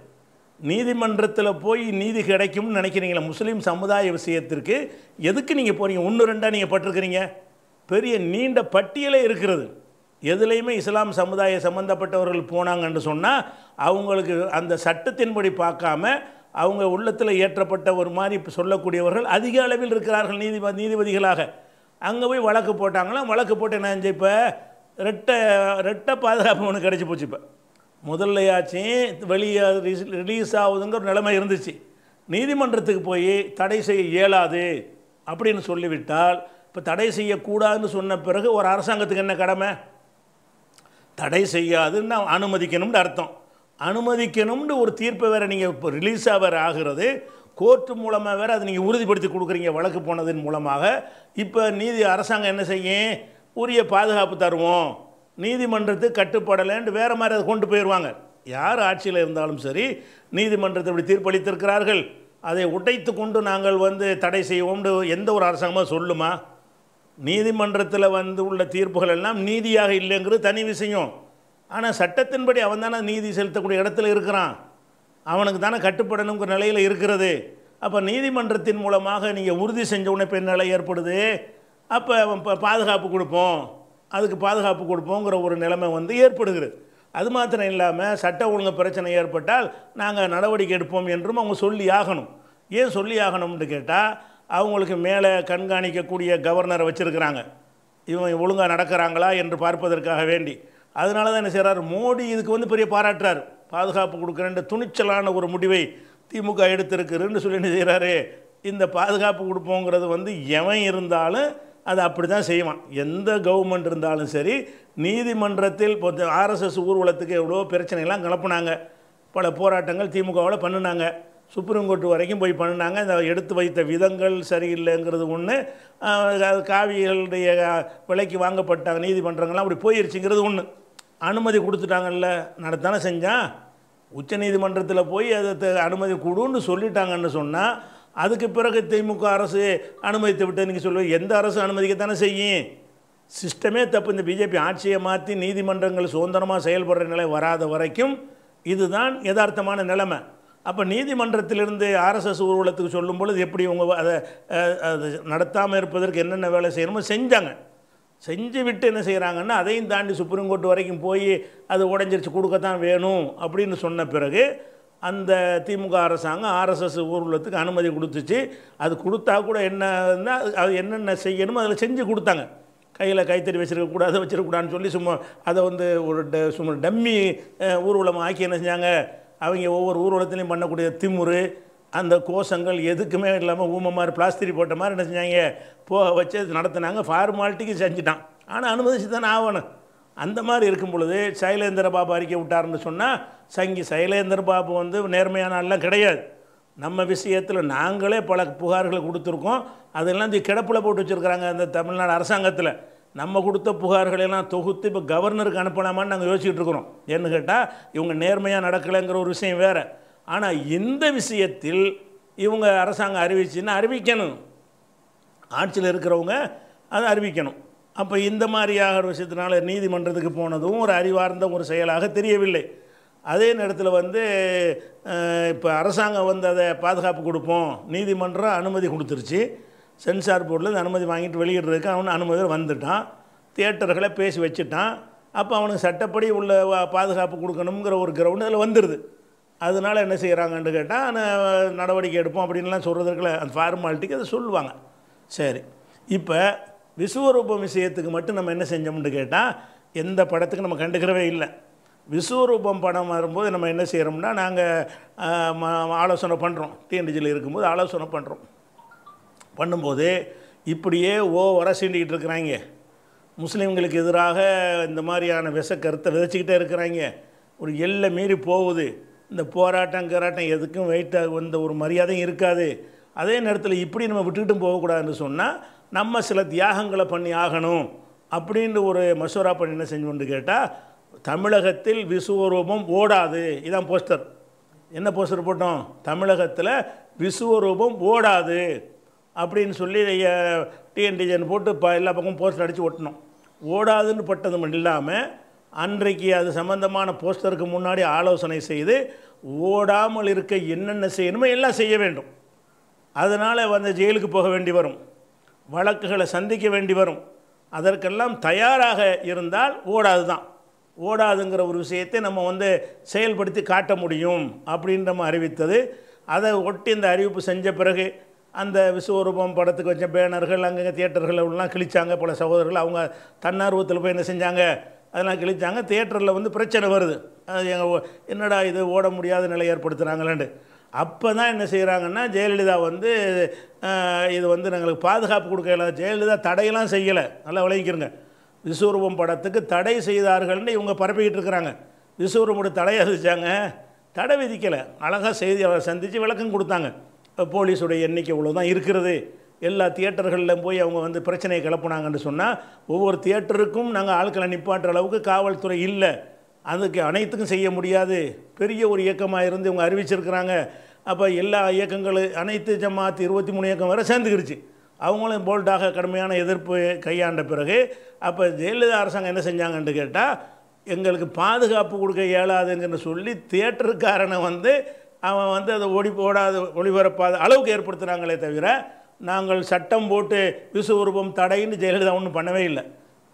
நீதிமன்றத்தில் போய் நீதி கிடைக்கும்னு நினைக்கிறீங்களா முஸ்லீம் சமுதாய விஷயத்திற்கு எதுக்கு நீங்கள் போகிறீங்க ஒன்று ரெண்டாக நீங்கள் பட்டிருக்கிறீங்க பெரிய நீண்ட பட்டியலே இருக்கிறது எதுலேயுமே இஸ்லாம் சமுதாய சம்மந்தப்பட்டவர்கள் போனாங்கன்னு சொன்னால் அவங்களுக்கு அந்த சட்டத்தின்படி பார்க்காம அவங்க உள்ளத்தில் ஏற்றப்பட்ட ஒரு மாதிரி இப்போ சொல்லக்கூடியவர்கள் அதிக அளவில் இருக்கிறார்கள் நீதிப நீதிபதிகளாக அங்கே போய் வழக்கு போட்டாங்களாம் வழக்கு போட்டு என்ன இப்போ ரெட்டை ரெட்டை பாதுகாப்பு ஒன்று கிடச்சி போச்சு இப்போ முதல்லையாச்சும் வெளியே ரிலீஸ் ஆகுதுங்கிற நிலைமை இருந்துச்சு நீதிமன்றத்துக்கு போய் தடை செய்ய இயலாது அப்படின்னு சொல்லிவிட்டால் இப்போ தடை செய்யக்கூடாதுன்னு சொன்ன பிறகு ஒரு அரசாங்கத்துக்கு என்ன கடமை தடை செய்யாதுன்னு அனுமதிக்கணும்னு அர்த்தம் அனுமதிக்கணும்னு ஒரு தீர்ப்பை வேறு நீங்கள் இப்போ ரிலீஸாக வேறு ஆகிறது கோர்ட்டு மூலமாக வேறு அதை நீங்கள் உறுதிப்படுத்தி கொடுக்குறீங்க வழக்கு போனதன் மூலமாக இப்போ நீதி அரசாங்கம் என்ன செய்யும் உரிய பாதுகாப்பு தருவோம் நீதிமன்றத்துக்கு கட்டுப்படலைன்ட்டு வேறு மாதிரி அதை கொண்டு போயிடுவாங்க யார் ஆட்சியில் இருந்தாலும் சரி நீதிமன்றத்தை இப்படி தீர்ப்பளித்திருக்கிறார்கள் அதை உடைத்து கொண்டு நாங்கள் வந்து தடை செய்வோம்னு எந்த ஒரு அரசாங்கமாக சொல்லுமா நீதிமன்றத்தில் வந்து உள்ள தீர்ப்புகள் எல்லாம் நீதியாக இல்லைங்கிறது தனி விஷயம் ஆனால் சட்டத்தின்படி அவன் தானே நீதி செலுத்தக்கூடிய இடத்துல இருக்கிறான் அவனுக்கு தானே கட்டுப்படணுங்கிற நிலையில் இருக்கிறது அப்போ நீதிமன்றத்தின் மூலமாக நீங்கள் உறுதி செஞ்ச உடனே பெண் நிலை ஏற்படுது அப்போ அவன் பாதுகாப்பு கொடுப்போம் அதுக்கு பாதுகாப்பு கொடுப்போங்கிற ஒரு நிலைமை வந்து ஏற்படுகிறது அது மாத்திரம் இல்லாமல் சட்ட ஒழுங்கு பிரச்சனை ஏற்பட்டால் நாங்கள் நடவடிக்கை எடுப்போம் என்றும் அவங்க சொல்லி ஆகணும் ஏன் சொல்லி ஆகணும்னு கேட்டால் அவங்களுக்கு மேலே கண்காணிக்கக்கூடிய கவர்னரை வச்சுருக்கிறாங்க இவன் ஒழுங்காக நடக்கிறாங்களா என்று பார்ப்பதற்காக வேண்டி அதனால தான் என்ன செய்கிறார் மோடி இதுக்கு வந்து பெரிய பாராட்டுறார் பாதுகாப்பு கொடுக்குறேன்ற துணிச்சலான ஒரு முடிவை திமுக எடுத்திருக்குன்னு சொல்லி என்ன செய்கிறாரு இந்த பாதுகாப்பு கொடுப்போங்கிறது வந்து எவன் இருந்தாலும் அது அப்படி தான் செய்வான் எந்த கவர்மெண்ட் இருந்தாலும் சரி நீதிமன்றத்தில் இப்போ ஆர்எஸ்எஸ் ஊர்வலத்துக்கு எவ்வளோ பிரச்சனைலாம் கலப்புனாங்க பல போராட்டங்கள் திமுகவில் பண்ணினாங்க சுப்ரீம் கோர்ட் வரைக்கும் போய் பண்ணினாங்க இந்த எடுத்து வைத்த விதங்கள் சரியில்லைங்கிறது ஒன்று காவிகளுடைய விலைக்கு வாங்கப்பட்ட நீதிமன்றங்கள்லாம் அப்படி போயிருச்சுங்கிறது ஒன்று அனுமதி கொடுத்துட்டாங்கல்ல நடத்தானே செஞ்சான் உச்சநீதிமன்றத்தில் போய் அதை அனுமதி கொடுன்னு சொல்லிட்டாங்கன்னு சொன்னால் அதுக்கு பிறகு திமுக அரசு அனுமதித்து விட்டு நீங்கள் சொல்லுவோம் எந்த அரசு அனுமதிக்க தானே செய்யும் சிஸ்டமே தப்பு இந்த பிஜேபி ஆட்சியை மாற்றி நீதிமன்றங்கள் சுதந்திரமாக செயல்படுற நிலை வராத வரைக்கும் இதுதான் யதார்த்தமான நிலைமை அப்போ நீதிமன்றத்திலிருந்து ஆர்எஸ்எஸ் ஊர்வலத்துக்கு சொல்லும் பொழுது எப்படி உங்கள் அதை நடத்தாமல் இருப்பதற்கு என்னென்ன வேலை செய்யணுமோ செஞ்சாங்க செஞ்சு விட்டு என்ன செய்கிறாங்கன்னா அதையும் தாண்டி சுப்ரீம் கோர்ட் வரைக்கும் போய் அது உடஞ்சிருச்சு கொடுக்க தான் வேணும் அப்படின்னு சொன்ன பிறகு அந்த திமுக அரசாங்கம் ஆர்எஸ்எஸ் ஊர்வலத்துக்கு அனுமதி கொடுத்துச்சு அது கொடுத்தா கூட என்னன்னா அது என்னென்ன செய்யணுமோ அதில் செஞ்சு கொடுத்தாங்க கையில் கைத்தறி வச்சுருக்கக்கூடாது வச்சுருக்கக்கூடாதுன்னு சொல்லி சும்மா அதை வந்து ஒரு ட சும்மா டம்மி ஊர்வலமாக ஆக்கி என்ன செஞ்சாங்க அவங்க ஒவ்வொரு ஊர்வலத்துலேயும் பண்ணக்கூடிய திமுரு அந்த கோஷங்கள் எதுக்குமே இல்லாமல் ஊம மாதிரி பிளாஸ்டிரி போட்ட மாதிரி என்ன செஞ்சாங்க போக வச்சு நடத்தினாங்க ஃபார்மாலிட்டிக்கு செஞ்சுட்டான் ஆனால் அனுமதிச்சு தானே ஆகணும் அந்த மாதிரி இருக்கும் பொழுது சைலேந்திர பாபு அறிக்கை விட்டார்னு சொன்னால் சங்கி சைலேந்திர பாபு வந்து நேர்மையான ஆள்லாம் கிடையாது நம்ம விஷயத்தில் நாங்களே பல புகார்களை கொடுத்துருக்கோம் அதெல்லாம் இந்த கிடப்பில் போட்டு வச்சுருக்குறாங்க அந்த தமிழ்நாடு அரசாங்கத்தில் நம்ம கொடுத்த புகார்களெல்லாம் தொகுத்து இப்போ கவர்னருக்கு அனுப்பலாமான்னு நாங்கள் யோசிச்சுட்டு இருக்கிறோம் என்ன கேட்டால் இவங்க நேர்மையாக நடக்கலைங்கிற ஒரு விஷயம் வேறு ஆனால் இந்த விஷயத்தில் இவங்க அரசாங்கம் அறிவிச்சுன்னா அறிவிக்கணும் ஆட்சியில் இருக்கிறவங்க அதை அறிவிக்கணும் அப்போ இந்த மாதிரியாக ஒரு விஷயத்தினால நீதிமன்றத்துக்கு போனதும் ஒரு அறிவார்ந்த ஒரு செயலாக தெரியவில்லை அதே நேரத்தில் வந்து இப்போ அரசாங்கம் வந்து அதை பாதுகாப்பு கொடுப்போம் நீதிமன்றம் அனுமதி கொடுத்துருச்சு சென்சார் போர்டில் அனுமதி வாங்கிட்டு வெளியிடுறதுக்கு அவன் அனுமதி வந்துட்டான் தியேட்டர்களை பேசி வச்சுட்டான் அப்போ அவனுக்கு சட்டப்படி உள்ள பாதுகாப்பு கொடுக்கணுங்கிற ஒரு கிரவுண்டு அதில் வந்துடுது அதனால் என்ன செய்கிறாங்கன்னு கேட்டால் நடவடிக்கை எடுப்போம் அப்படின்லாம் சொல்கிறதுக்குல அந்த ஃபார்மாலிட்டிக்கு அதை சொல்லுவாங்க சரி இப்போ விஸ்வரூபம் விஷயத்துக்கு மட்டும் நம்ம என்ன செஞ்சோம்னு கேட்டால் எந்த படத்துக்கு நம்ம கண்டுக்கிறவே இல்லை விஸ்வரூபம் படம் வரும்போது நம்ம என்ன செய்கிறோம்னா நாங்கள் ஆலோசனை பண்ணுறோம் டிஎன்டிஜியில் இருக்கும்போது ஆலோசனை பண்ணுறோம் பண்ணும்போது இப்படியே ஓவராக சீண்டிக்கிட்டு இருக்கிறாங்க முஸ்லீம்களுக்கு எதிராக இந்த மாதிரியான விஷ கருத்தை விதைச்சிக்கிட்டே இருக்கிறாங்க ஒரு எல்லை மீறி போகுது இந்த போராட்டம் கராட்டம் எதுக்கும் வெயிட்டாக வந்த ஒரு மரியாதையும் இருக்காது அதே நேரத்தில் இப்படி நம்ம விட்டுக்கிட்டும் போகக்கூடாதுன்னு சொன்னால் நம்ம சில தியாகங்களை பண்ணி ஆகணும் அப்படின்ற ஒரு மசோரா பண்ணி என்ன செஞ்சோம்னு கேட்டால் தமிழகத்தில் விஸ்வரூபம் ஓடாது இதான் போஸ்டர் என்ன போஸ்டர் போட்டோம் தமிழகத்தில் விசுவரூபம் ஓடாது அப்படின்னு சொல்லி டிஎன்டிஜன் போட்டு இப்போ எல்லா பக்கமும் போஸ்டர் அடித்து ஓட்டணும் ஓடாதுன்னு பட்டது மட்டும் இல்லாமல் அன்றைக்கு அது சம்பந்தமான போஸ்டருக்கு முன்னாடி ஆலோசனை செய்து ஓடாமல் இருக்க என்னென்ன செய்யணுமோ எல்லாம் செய்ய வேண்டும் அதனால் வந்து ஜெயிலுக்கு போக வேண்டி வரும் வழக்குகளை சந்திக்க வேண்டி வரும் அதற்கெல்லாம் தயாராக இருந்தால் ஓடாது தான் ஓடாதுங்கிற ஒரு விஷயத்தை நம்ம வந்து செயல்படுத்தி காட்ட முடியும் அப்படின்ற நம்ம அறிவித்தது அதை ஒட்டி இந்த அறிவிப்பு செஞ்ச பிறகு அந்த விஸ்வரூபம் படத்துக்கு வச்ச பேனர்கள் அங்கங்கே தியேட்டர்கள் எல்லாம் கிழிச்சாங்க பல சகோதரர்கள் அவங்க தன்னார்வத்தில் போய் என்ன செஞ்சாங்க அதெல்லாம் கிழிச்சாங்க தேட்டரில் வந்து பிரச்சனை வருது அது எங்கள் என்னடா இது ஓட முடியாத நிலை ஏற்படுத்துகிறாங்களேண்டு அப்போ தான் என்ன செய்கிறாங்கன்னா ஜெயலலிதா வந்து இது வந்து எங்களுக்கு பாதுகாப்பு கொடுக்கல ஜெயலலிதா தடையெல்லாம் செய்யலை நல்லா விளைவிக்கிறேங்க விஸ்வரூபம் படத்துக்கு தடை செய்தார்கள்னு இவங்க பரப்பிக்கிட்டு இருக்கிறாங்க விஸ்வரூபோட தடையாக விதிச்சாங்க தடை விதிக்கலை அழகாக செய்தியாளர் சந்தித்து விளக்கம் கொடுத்தாங்க போலீஸுடைய எண்ணிக்கை இவ்வளோ தான் இருக்கிறது எல்லா தியேட்டர்களில் போய் அவங்க வந்து பிரச்சனையை கிளப்புனாங்கன்னு சொன்னால் ஒவ்வொரு தியேட்டருக்கும் நாங்கள் ஆட்களை நிப்பாட்டுற அளவுக்கு காவல்துறை இல்லை அதுக்கு அனைத்துக்கும் செய்ய முடியாது பெரிய ஒரு இயக்கமாக இருந்து இவங்க அறிவிச்சிருக்கிறாங்க அப்போ எல்லா இயக்கங்களும் அனைத்து ஜமாத்து இருபத்தி மூணு இயக்கம் வரை சேர்ந்துக்கிடுச்சு அவங்களும் போல்டாக கடுமையான எதிர்ப்பு கையாண்ட பிறகு அப்போ ஜெயலலிதா அரசாங்கம் என்ன செஞ்சாங்கன்னு கேட்டால் எங்களுக்கு பாதுகாப்பு கொடுக்க இயலாதுங்கன்னு சொல்லி தேட்டருக்காரனை வந்து அவன் வந்து அதை ஒளி போடாத ஒளிபரப்பாத அளவுக்கு ஏற்படுத்துகிறாங்களே தவிர நாங்கள் சட்டம் போட்டு விஸ்வரூபம் தடைன்னு ஜெயலலிதா ஒன்றும் பண்ணவே இல்லை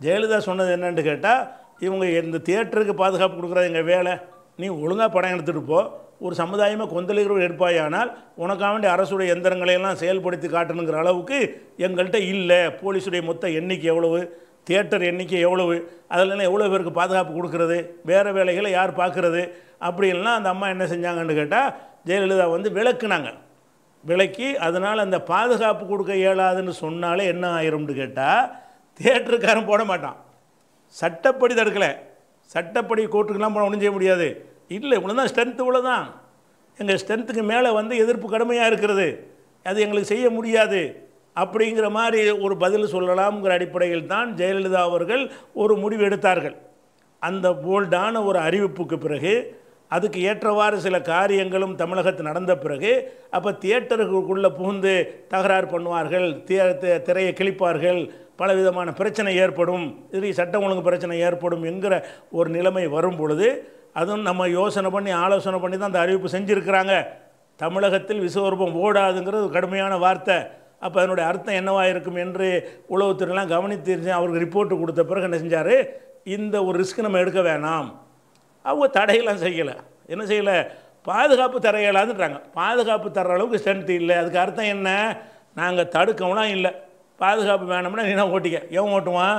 ஜெயலலிதா சொன்னது என்னென்னு கேட்டால் இவங்க இந்த தியேட்டருக்கு பாதுகாப்பு கொடுக்குறது எங்கள் வேலை நீ ஒழுங்காக படம் எடுத்துகிட்டு போ ஒரு சமுதாயமாக கொந்தளிக்கிறவர் எடுப்பாயானால் உனக்காக வேண்டிய அரசுடைய எந்திரங்களையெல்லாம் செயல்படுத்தி காட்டணுங்கிற அளவுக்கு எங்கள்கிட்ட இல்லை போலீஸுடைய மொத்த எண்ணிக்கை எவ்வளவு தியேட்டர் எண்ணிக்கை எவ்வளவு அதிலலாம் எவ்வளோ பேருக்கு பாதுகாப்பு கொடுக்குறது வேறு வேலைகளை யார் பார்க்குறது அப்படின்லாம் அந்த அம்மா என்ன செஞ்சாங்கன்னு கேட்டால் ஜெயலலிதா வந்து விளக்குனாங்க விலக்கி அதனால் அந்த பாதுகாப்பு கொடுக்க இயலாதுன்னு சொன்னாலே என்ன ஆயிரும்னு கேட்டால் தேட்டருக்காரன் போட மாட்டான் சட்டப்படி தடுக்கலை சட்டப்படி கோர்ட்டுக்கெல்லாம் போன ஒன்றும் செய்ய முடியாது இல்லை இவ்வளோ தான் ஸ்ட்ரென்த்து இவ்வளோ தான் எங்கள் ஸ்ட்ரென்த்துக்கு மேலே வந்து எதிர்ப்பு கடுமையாக இருக்கிறது அது எங்களுக்கு செய்ய முடியாது அப்படிங்கிற மாதிரி ஒரு பதில் சொல்லலாம்ங்கிற அடிப்படையில் தான் ஜெயலலிதா அவர்கள் ஒரு முடிவு எடுத்தார்கள் அந்த போல்டான ஒரு அறிவிப்புக்கு பிறகு அதுக்கு ஏற்றவாறு சில காரியங்களும் தமிழகத்தில் நடந்த பிறகு அப்போ தியேட்டருக்குள்ளே புகுந்து தகராறு பண்ணுவார்கள் திரையை கிழிப்பார்கள் பல விதமான பிரச்சனை ஏற்படும் இது சட்டம் ஒழுங்கு பிரச்சனை ஏற்படும் என்கிற ஒரு நிலைமை வரும் பொழுது அதுவும் நம்ம யோசனை பண்ணி ஆலோசனை பண்ணி தான் அந்த அறிவிப்பு செஞ்சுருக்கிறாங்க தமிழகத்தில் விஸ்வரூபம் ஓடாதுங்கிறது கடுமையான வார்த்தை அப்போ அதனுடைய அர்த்தம் என்னவாக இருக்கும் என்று உளவுத்துறையெல்லாம் கவனித்து அவருக்கு ரிப்போர்ட்டு கொடுத்த பிறகு என்ன செஞ்சார் இந்த ஒரு ரிஸ்க் நம்ம எடுக்க வேணாம் அவங்க தடையெல்லாம் செய்யலை என்ன செய்யலை பாதுகாப்பு தர இயலாதுன்றாங்க பாதுகாப்பு தர்ற அளவுக்கு ஸ்ட்ரென்த் இல்லை அதுக்கு அர்த்தம் என்ன நாங்கள் தடுக்கவும்லாம் இல்லை பாதுகாப்பு வேணும்னா நீ தான் ஓட்டிக்க எவன் ஓட்டுவான்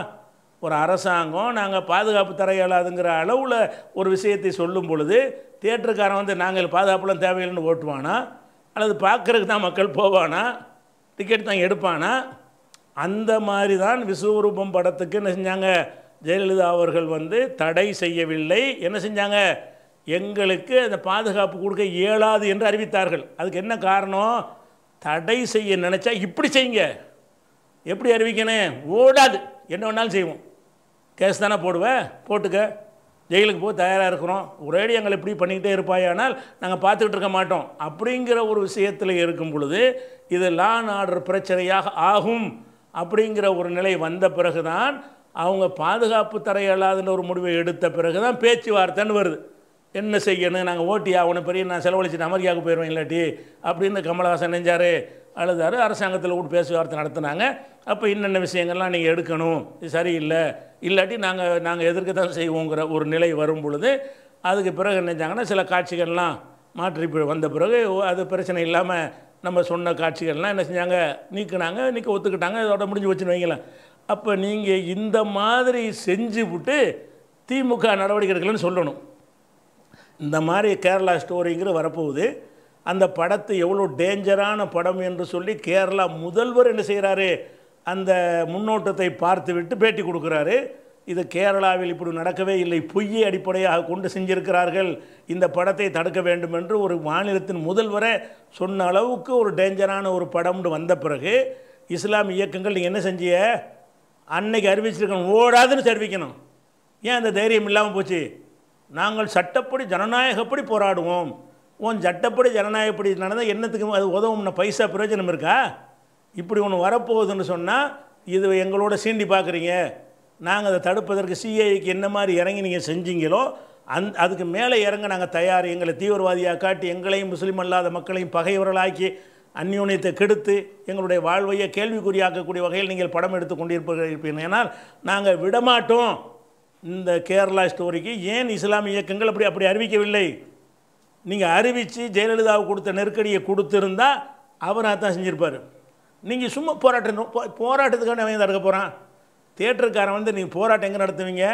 ஒரு அரசாங்கம் நாங்கள் பாதுகாப்பு தர இயலாதுங்கிற அளவில் ஒரு விஷயத்தை சொல்லும் பொழுது தேட்டருக்காரன் வந்து நாங்கள் பாதுகாப்புலாம் தேவையில்லைன்னு ஓட்டுவானா அல்லது பார்க்குறதுக்கு தான் மக்கள் போவானா டிக்கெட் தான் எடுப்பானா அந்த மாதிரி தான் விஸ்வரூபம் படத்துக்கு என்ன செஞ்சாங்க ஜெயலலிதா அவர்கள் வந்து தடை செய்யவில்லை என்ன செஞ்சாங்க எங்களுக்கு அந்த பாதுகாப்பு கொடுக்க இயலாது என்று அறிவித்தார்கள் அதுக்கு என்ன காரணம் தடை செய்ய நினச்சா இப்படி செய்யுங்க எப்படி அறிவிக்கணும் ஓடாது என்ன வேணாலும் செய்வோம் கேஸ் தானே போடுவேன் போட்டுக்க ஜெயிலுக்கு போய் தயாராக இருக்கிறோம் ஒரேடி எங்களை இப்படி பண்ணிக்கிட்டே இருப்பாயானால் நாங்கள் பார்த்துக்கிட்டு இருக்க மாட்டோம் அப்படிங்கிற ஒரு விஷயத்தில் இருக்கும் பொழுது இது லான் ஆர்டர் பிரச்சனையாக ஆகும் அப்படிங்கிற ஒரு நிலை வந்த பிறகுதான் அவங்க பாதுகாப்பு தரையலாதுன்னு ஒரு முடிவை எடுத்த பிறகு தான் பேச்சுவார்த்தைன்னு வருது என்ன செய்யணும் நாங்கள் ஓட்டி ஆகணும் பெரிய நான் செலவழிச்சுட்டு அமெரிக்காவுக்கு போயிடுவேன் இல்லாட்டி அப்படின்னு கமலஹாசன் நெஞ்சார் அழுதார் அரசாங்கத்தில் கூட பேச்சுவார்த்தை நடத்தினாங்க அப்போ இன்னென்ன விஷயங்கள்லாம் நீங்கள் எடுக்கணும் இது சரியில்லை இல்லாட்டி நாங்கள் நாங்கள் எதிர்க்க தான் செய்வோங்கிற ஒரு நிலை வரும் பொழுது அதுக்கு பிறகு என்ன சில காட்சிகள்லாம் மாற்றி வந்த பிறகு அது பிரச்சனை இல்லாமல் நம்ம சொன்ன காட்சிகள்லாம் என்ன செஞ்சாங்க நீக்கினாங்க நீக்க ஒத்துக்கிட்டாங்க அதோட முடிஞ்சு வச்சுன்னு வைங்களேன் அப்போ நீங்கள் இந்த மாதிரி செஞ்சு விட்டு திமுக நடவடிக்கை எடுக்கலன்னு சொல்லணும் இந்த மாதிரி கேரளா ஸ்டோரிங்கிற வரப்போகுது அந்த படத்தை எவ்வளோ டேஞ்சரான படம் என்று சொல்லி கேரளா முதல்வர் என்ன செய்கிறாரு அந்த முன்னோட்டத்தை பார்த்து விட்டு பேட்டி கொடுக்குறாரு இது கேரளாவில் இப்படி நடக்கவே இல்லை பொய்யை அடிப்படையாக கொண்டு செஞ்சிருக்கிறார்கள் இந்த படத்தை தடுக்க வேண்டும் என்று ஒரு மாநிலத்தின் முதல்வரை சொன்ன அளவுக்கு ஒரு டேஞ்சரான ஒரு படம்னு வந்த பிறகு இஸ்லாம் இயக்கங்கள் நீங்கள் என்ன செஞ்சிய அன்னைக்கு அறிவிச்சிருக்கணும் ஓடாதுன்னு தெரிவிக்கணும் ஏன் அந்த தைரியம் இல்லாமல் போச்சு நாங்கள் சட்டப்படி ஜனநாயகப்படி போராடுவோம் உன் சட்டப்படி ஜனநாயகப்படி நடந்தால் என்னத்துக்கு அது உதவும்னா பைசா பிரயோஜனம் இருக்கா இப்படி ஒன்று வரப்போகுதுன்னு சொன்னால் இது எங்களோட சீண்டி பார்க்குறீங்க நாங்கள் அதை தடுப்பதற்கு சிஐக்கு என்ன மாதிரி இறங்கி நீங்கள் செஞ்சீங்களோ அந் அதுக்கு மேலே இறங்க நாங்கள் தயார் எங்களை தீவிரவாதியாக காட்டி எங்களையும் முஸ்லீம் அல்லாத மக்களையும் பகைவர்களாக்கி அந்யோன்யத்தை கெடுத்து எங்களுடைய வாழ்வையை கேள்விக்குறியாக்கக்கூடிய வகையில் நீங்கள் படம் எடுத்து கொண்டிருப்பீர்கள் இருப்பீங்க ஏன்னால் நாங்கள் விடமாட்டோம் இந்த கேரளா ஸ்டோரிக்கு ஏன் இஸ்லாமிய இயக்கங்கள் அப்படி அப்படி அறிவிக்கவில்லை நீங்கள் அறிவித்து ஜெயலலிதாவுக்கு கொடுத்த நெருக்கடியை கொடுத்துருந்தா அவராக தான் செஞ்சுருப்பார் நீங்கள் சும்மா போராட்டம் போ போராட்டத்துக்கான அவன் நடக்க போகிறான் தேட்டருக்காரன் வந்து நீங்கள் போராட்டம் எங்கே நடத்துவீங்க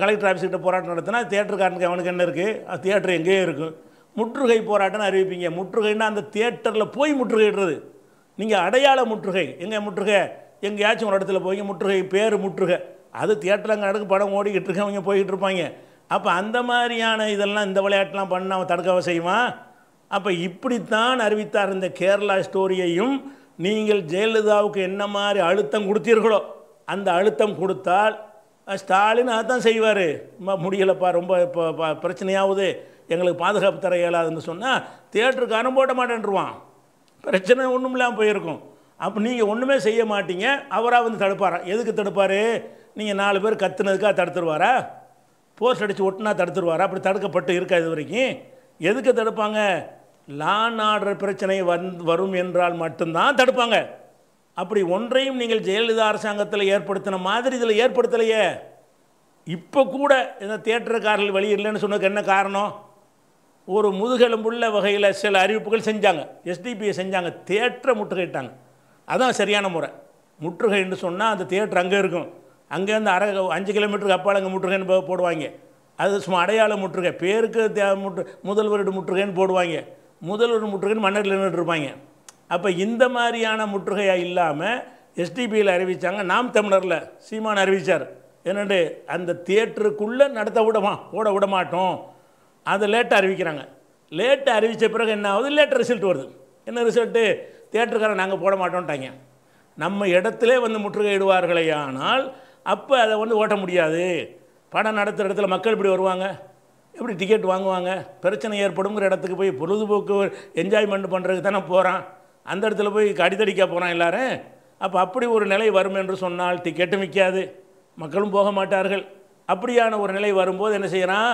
கலெக்டர் ஆஃபீஸ்கிட்ட போராட்டம் நடத்தினா தேட்டருக்காரனுக்கு அவனுக்கு என்ன இருக்குது அது தேட்டர் எங்கேயும் இருக்குது முற்றுகை போராட்டம்னு அறிவிப்பீங்க முற்றுகைன்னா அந்த தியேட்டரில் போய் முற்றுகைடுறது நீங்கள் அடையாள முற்றுகை எங்கே முற்றுகை எங்கேயாச்சும் ஒரு இடத்துல போய் முற்றுகை பேர் முற்றுகை அது தியேட்டரில் அங்கே நடக்கு படம் ஓடிக்கிட்டு இருக்கவங்க போய்கிட்டு இருப்பாங்க அப்போ அந்த மாதிரியான இதெல்லாம் இந்த விளையாட்டெலாம் பண்ண அவன் தடுக்கவ செய்வான் அப்போ இப்படித்தான் அறிவித்தார் இந்த கேரளா ஸ்டோரியையும் நீங்கள் ஜெயலலிதாவுக்கு என்ன மாதிரி அழுத்தம் கொடுத்தீர்களோ அந்த அழுத்தம் கொடுத்தால் ஸ்டாலின் அதான் செய்வார் முடியலப்பா ரொம்ப இப்போ பிரச்சனையாகுது எங்களுக்கு பாதுகாப்பு தர இயலாதுன்னு சொன்னால் தேட்டருக்கு போட மாட்டேன்ருவான் பிரச்சனை ஒன்றும் இல்லாமல் போயிருக்கும் அப்போ நீங்கள் ஒன்றுமே செய்ய மாட்டீங்க அவராக வந்து தடுப்பாரா எதுக்கு தடுப்பார் நீங்கள் நாலு பேர் கத்துனதுக்காக தடுத்துருவாரா போஸ்ட் அடித்து ஒட்டினா தடுத்துருவாரா அப்படி தடுக்கப்பட்டு இருக்கா இது வரைக்கும் எதுக்கு தடுப்பாங்க லான் ஆர்டர் பிரச்சனை வந் வரும் என்றால் மட்டும்தான் தடுப்பாங்க அப்படி ஒன்றையும் நீங்கள் ஜெயலலிதா அரசாங்கத்தில் ஏற்படுத்தின மாதிரி இதில் ஏற்படுத்தலையே இப்போ கூட இந்த தேட்டருக்காரர்கள் வழி இல்லைன்னு சொன்னதுக்கு என்ன காரணம் ஒரு முதுகெலும்புள்ள வகையில் சில அறிவிப்புகள் செஞ்சாங்க எஸ்டிபியை செஞ்சாங்க தேட்டரை முற்றுகையிட்டாங்க அதுதான் சரியான முறை முற்றுகை என்று சொன்னால் அந்த தேட்டர் அங்கே இருக்கும் அங்கேருந்து அரை அஞ்சு கிலோமீட்டருக்கு அப்பால் அங்கே முற்றுகைன்னு போடுவாங்க அது சும்மா அடையாள முற்றுகை பேருக்கு தே முற்று முதல்வரிடு முற்றுகைன்னு போடுவாங்க முதல்வர் முற்றுகைன்னு மன்னரில் இருப்பாங்க அப்போ இந்த மாதிரியான முற்றுகையாக இல்லாமல் எஸ்டிபியில் அறிவித்தாங்க நாம் தமிழரில் சீமான் அறிவித்தார் என்னென்று அந்த தேட்டருக்குள்ளே நடத்த விடமா ஓட விட மாட்டோம் அதை லேட்டாக அறிவிக்கிறாங்க லேட்டாக அறிவித்த பிறகு என்ன ஆகுது லேட் ரிசல்ட் வருது என்ன ரிசல்ட்டு தேட்டருக்காரன் நாங்கள் போட மாட்டோம்ட்டாங்க நம்ம இடத்துல வந்து முற்றுகையிடுவார்களே ஆனால் அப்போ அதை வந்து ஓட்ட முடியாது படம் நடத்துகிற இடத்துல மக்கள் இப்படி வருவாங்க எப்படி டிக்கெட் வாங்குவாங்க பிரச்சனை ஏற்படுங்கிற இடத்துக்கு போய் பொழுதுபோக்கு என்ஜாய்மெண்ட் பண்ணுறதுக்கு தானே போகிறான் அந்த இடத்துல போய் கடிதடிக்க போகிறான் எல்லோரும் அப்போ அப்படி ஒரு நிலை வரும் என்று சொன்னால் டிக்கெட்டும் விற்காது மக்களும் போக மாட்டார்கள் அப்படியான ஒரு நிலை வரும்போது என்ன செய்கிறான்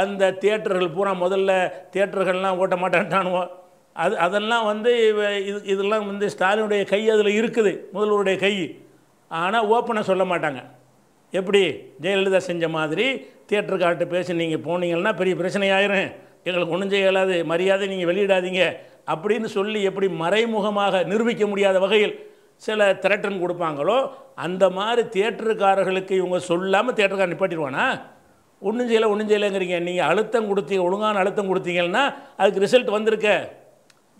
அந்த தியேட்டர்கள் பூரா முதல்ல தியேட்டர்கள்லாம் ஓட்ட மாட்டேன்ட்டானுவோ அது அதெல்லாம் வந்து இது இதெல்லாம் வந்து ஸ்டாலினுடைய கை அதில் இருக்குது முதல்வருடைய கை ஆனால் ஓப்பனாக சொல்ல மாட்டாங்க எப்படி ஜெயலலிதா செஞ்ச மாதிரி தியேட்டருக்கார்ட்ட பேசி நீங்கள் போனீங்கன்னா பெரிய பிரச்சனையாயிரும் எங்களுக்கு ஒன்றும் செய்யலாது மரியாதை நீங்கள் வெளியிடாதீங்க அப்படின்னு சொல்லி எப்படி மறைமுகமாக நிரூபிக்க முடியாத வகையில் சில திரட்டன் கொடுப்பாங்களோ அந்த மாதிரி தியேட்டருக்காரர்களுக்கு இவங்க சொல்லாமல் தியேட்டருக்கார் நிப்பாட்டிடுவானா ஒன்றும் செய்யலை ஒன்றும் செய்யலைங்கிறீங்க நீங்கள் அழுத்தம் கொடுத்தீங்க ஒழுங்கான அழுத்தம் கொடுத்தீங்கன்னா அதுக்கு ரிசல்ட் வந்திருக்க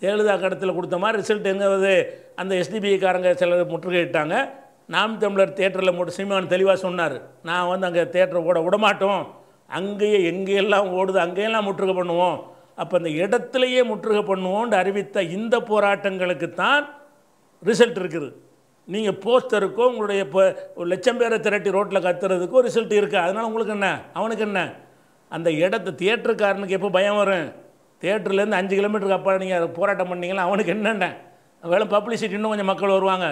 ஜெயலலிதா கடத்தில் கொடுத்த மாதிரி ரிசல்ட் எங்கிறது அந்த எஸ்டிபிஐக்காரங்க சிலர் முற்றுகையிட்டாங்க நாம் தமிழர் தேட்டரில் மட்டும் சீமான் தெளிவாக சொன்னார் நான் வந்து அங்கே தேட்டரை ஓட விடமாட்டோம் அங்கேயே எங்கேயெல்லாம் ஓடுது அங்கேயெல்லாம் முற்றுகை பண்ணுவோம் அப்போ அந்த இடத்துலையே முற்றுகை பண்ணுவோம்னு அறிவித்த இந்த போராட்டங்களுக்கு தான் ரிசல்ட் இருக்குது நீங்கள் போஸ்டருக்கோ உங்களுடைய இப்போ ஒரு லட்சம் பேரை திரட்டி ரோட்டில் கத்துறதுக்கோ ரிசல்ட் இருக்குது அதனால் உங்களுக்கு என்ன அவனுக்கு என்ன அந்த இடத்த தியேட்டருக்காரனுக்கு எப்போ பயம் வரும் தியேட்டர்லேருந்து அஞ்சு கிலோமீட்டருக்கு அப்போ நீங்கள் போராட்டம் பண்ணீங்கன்னா அவனுக்கு என்னென்ன வேலை பப்ளிசிட்டி இன்னும் கொஞ்சம் மக்கள் வருவாங்க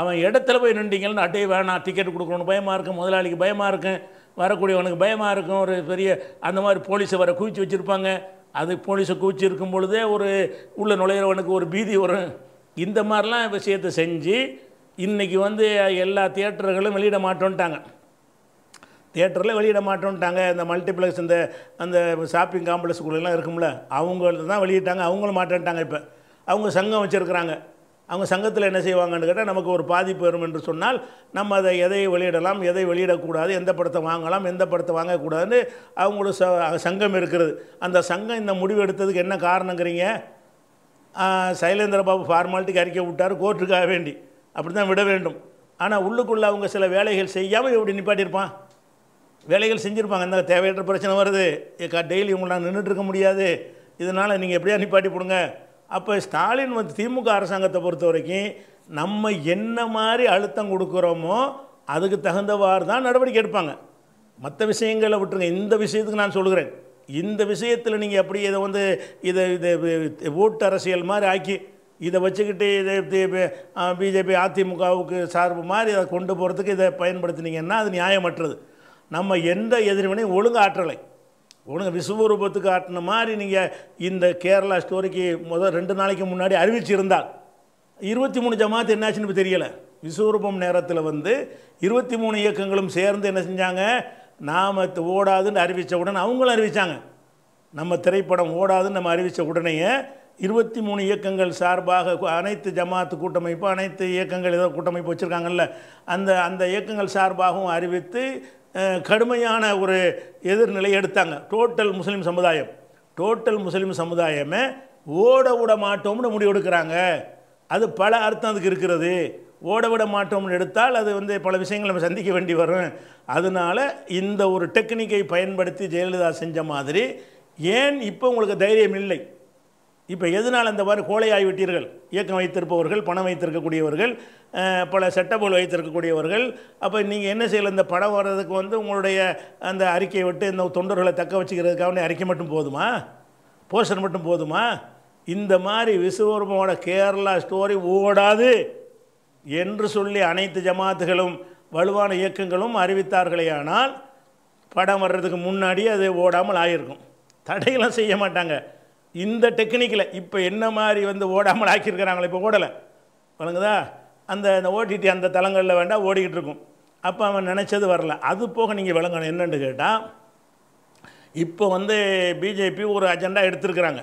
அவன் இடத்துல போய் நின்றீங்கன்னு அட்டையை வேணாம் டிக்கெட் கொடுக்கணும்னு பயமாக இருக்கும் முதலாளிக்கு பயமாக இருக்கும் வரக்கூடியவனுக்கு பயமாக இருக்கும் ஒரு பெரிய அந்த மாதிரி போலீஸை வர குவிச்சு வச்சுருப்பாங்க அது போலீஸை குவிச்சு இருக்கும் பொழுதே ஒரு உள்ளே நுழையிறவனுக்கு ஒரு பீதி வரும் இந்த மாதிரிலாம் விஷயத்தை செஞ்சு இன்றைக்கி வந்து எல்லா தியேட்டர்களும் வெளியிட மாட்டோன்ட்டாங்க தியேட்டரில் வெளியிட மாட்டோன்ட்டாங்க இந்த மல்டிப்ளெக்ஸ் இந்த அந்த ஷாப்பிங் காம்ப்ளெக்ஸுக்குள்ளெல்லாம் இருக்கும்ல அவங்கள தான் வெளியிட்டாங்க அவங்களும் மாட்டேன்ட்டாங்க இப்போ அவங்க சங்கம் வச்சுருக்குறாங்க அவங்க சங்கத்தில் என்ன செய்வாங்கன்னு கேட்டால் நமக்கு ஒரு பாதிப்பு வரும் என்று சொன்னால் நம்ம அதை எதை வெளியிடலாம் எதை வெளியிடக்கூடாது எந்த படத்தை வாங்கலாம் எந்த படத்தை வாங்கக்கூடாதுன்னு அவங்களோட ச சங்கம் இருக்கிறது அந்த சங்கம் இந்த முடிவு எடுத்ததுக்கு என்ன காரணங்கிறீங்க சைலேந்திரபாபு ஃபார்மாலிட்டிக்கு அறிக்கை விட்டார் கோர்ட்டுக்காக வேண்டி அப்படி தான் விட வேண்டும் ஆனால் உள்ளுக்குள்ளே அவங்க சில வேலைகள் செய்யாமல் இப்படி நிப்பாட்டியிருப்பான் வேலைகள் செஞ்சுருப்பாங்க இந்த தேவையற்ற பிரச்சனை வருது ஏக்கா டெய்லி உங்களால் நான் இருக்க முடியாது இதனால் நீங்கள் எப்படியா நிப்பாட்டி போடுங்க அப்போ ஸ்டாலின் வந்து திமுக அரசாங்கத்தை பொறுத்த வரைக்கும் நம்ம என்ன மாதிரி அழுத்தம் கொடுக்குறோமோ அதுக்கு தகுந்தவாறு தான் நடவடிக்கை எடுப்பாங்க மற்ற விஷயங்களை விட்டுருங்க இந்த விஷயத்துக்கு நான் சொல்கிறேன் இந்த விஷயத்தில் நீங்கள் எப்படி இதை வந்து இதை இதை ஓட்டு அரசியல் மாதிரி ஆக்கி இதை வச்சுக்கிட்டு இதை பிஜேபி அதிமுகவுக்கு சார்பு மாதிரி அதை கொண்டு போகிறதுக்கு இதை பயன்படுத்தினீங்கன்னா அது நியாயமற்றது நம்ம எந்த எதிர்வினையும் ஒழுங்கு ஆற்றலை ஒழுங்கு விஸ்வரூபத்துக்கு ஆட்டின மாதிரி நீங்கள் இந்த கேரளா ஸ்டோரிக்கு முதல் ரெண்டு நாளைக்கு முன்னாடி அறிவிச்சிருந்தால் இருபத்தி மூணு ஜமாத்து என்னாச்சுன்னு இப்போ தெரியலை விஸ்வரூபம் நேரத்தில் வந்து இருபத்தி மூணு இயக்கங்களும் சேர்ந்து என்ன செஞ்சாங்க நாம் ஓடாதுன்னு அறிவித்த உடனே அவங்களும் அறிவித்தாங்க நம்ம திரைப்படம் ஓடாதுன்னு நம்ம அறிவித்த உடனேயே இருபத்தி மூணு இயக்கங்கள் சார்பாக அனைத்து ஜமாத்து கூட்டமைப்பு அனைத்து இயக்கங்கள் ஏதோ கூட்டமைப்பு வச்சுருக்காங்கல்ல அந்த அந்த இயக்கங்கள் சார்பாகவும் அறிவித்து கடுமையான ஒரு எதிர்நிலை எடுத்தாங்க டோட்டல் முஸ்லீம் சமுதாயம் டோட்டல் முஸ்லீம் சமுதாயமே ஓட விட மாட்டோம்னு முடிவெடுக்கிறாங்க அது பல அர்த்தம் அதுக்கு இருக்கிறது ஓட விட மாட்டோம்னு எடுத்தால் அது வந்து பல விஷயங்கள் நம்ம சந்திக்க வேண்டி வரும் அதனால் இந்த ஒரு டெக்னிக்கை பயன்படுத்தி ஜெயலலிதா செஞ்ச மாதிரி ஏன் இப்போ உங்களுக்கு தைரியம் இல்லை இப்போ எதனால் அந்த மாதிரி கோழையாகிவிட்டீர்கள் இயக்கம் வைத்திருப்பவர்கள் பணம் வைத்திருக்கக்கூடியவர்கள் பல செட்டபோல் வைத்திருக்கக்கூடியவர்கள் அப்போ நீங்கள் என்ன செய்யல இந்த படம் வர்றதுக்கு வந்து உங்களுடைய அந்த அறிக்கையை விட்டு இந்த தொண்டர்களை தக்க வச்சுக்கிறதுக்காக அறிக்கை மட்டும் போதுமா போஸ்டர் மட்டும் போதுமா இந்த மாதிரி விஸ்வரூபமோட கேரளா ஸ்டோரி ஓடாது என்று சொல்லி அனைத்து ஜமாத்துகளும் வலுவான இயக்கங்களும் அறிவித்தார்களே ஆனால் படம் வர்றதுக்கு முன்னாடி அது ஓடாமல் ஆகியிருக்கும் தடையெல்லாம் செய்ய மாட்டாங்க இந்த டெக்னிக்கில் இப்போ என்ன மாதிரி வந்து ஓடாமல் ஆக்கியிருக்கிறாங்களே இப்போ ஓடலை வழங்குதா அந்த அந்த ஓடிடி அந்த தளங்களில் வேண்டாம் ஓடிக்கிட்டு இருக்கும் அப்போ அவன் நினச்சது வரல அது போக நீங்கள் விளங்கணும் என்னென்னு கேட்டால் இப்போ வந்து பிஜேபி ஒரு அஜெண்டா எடுத்திருக்கிறாங்க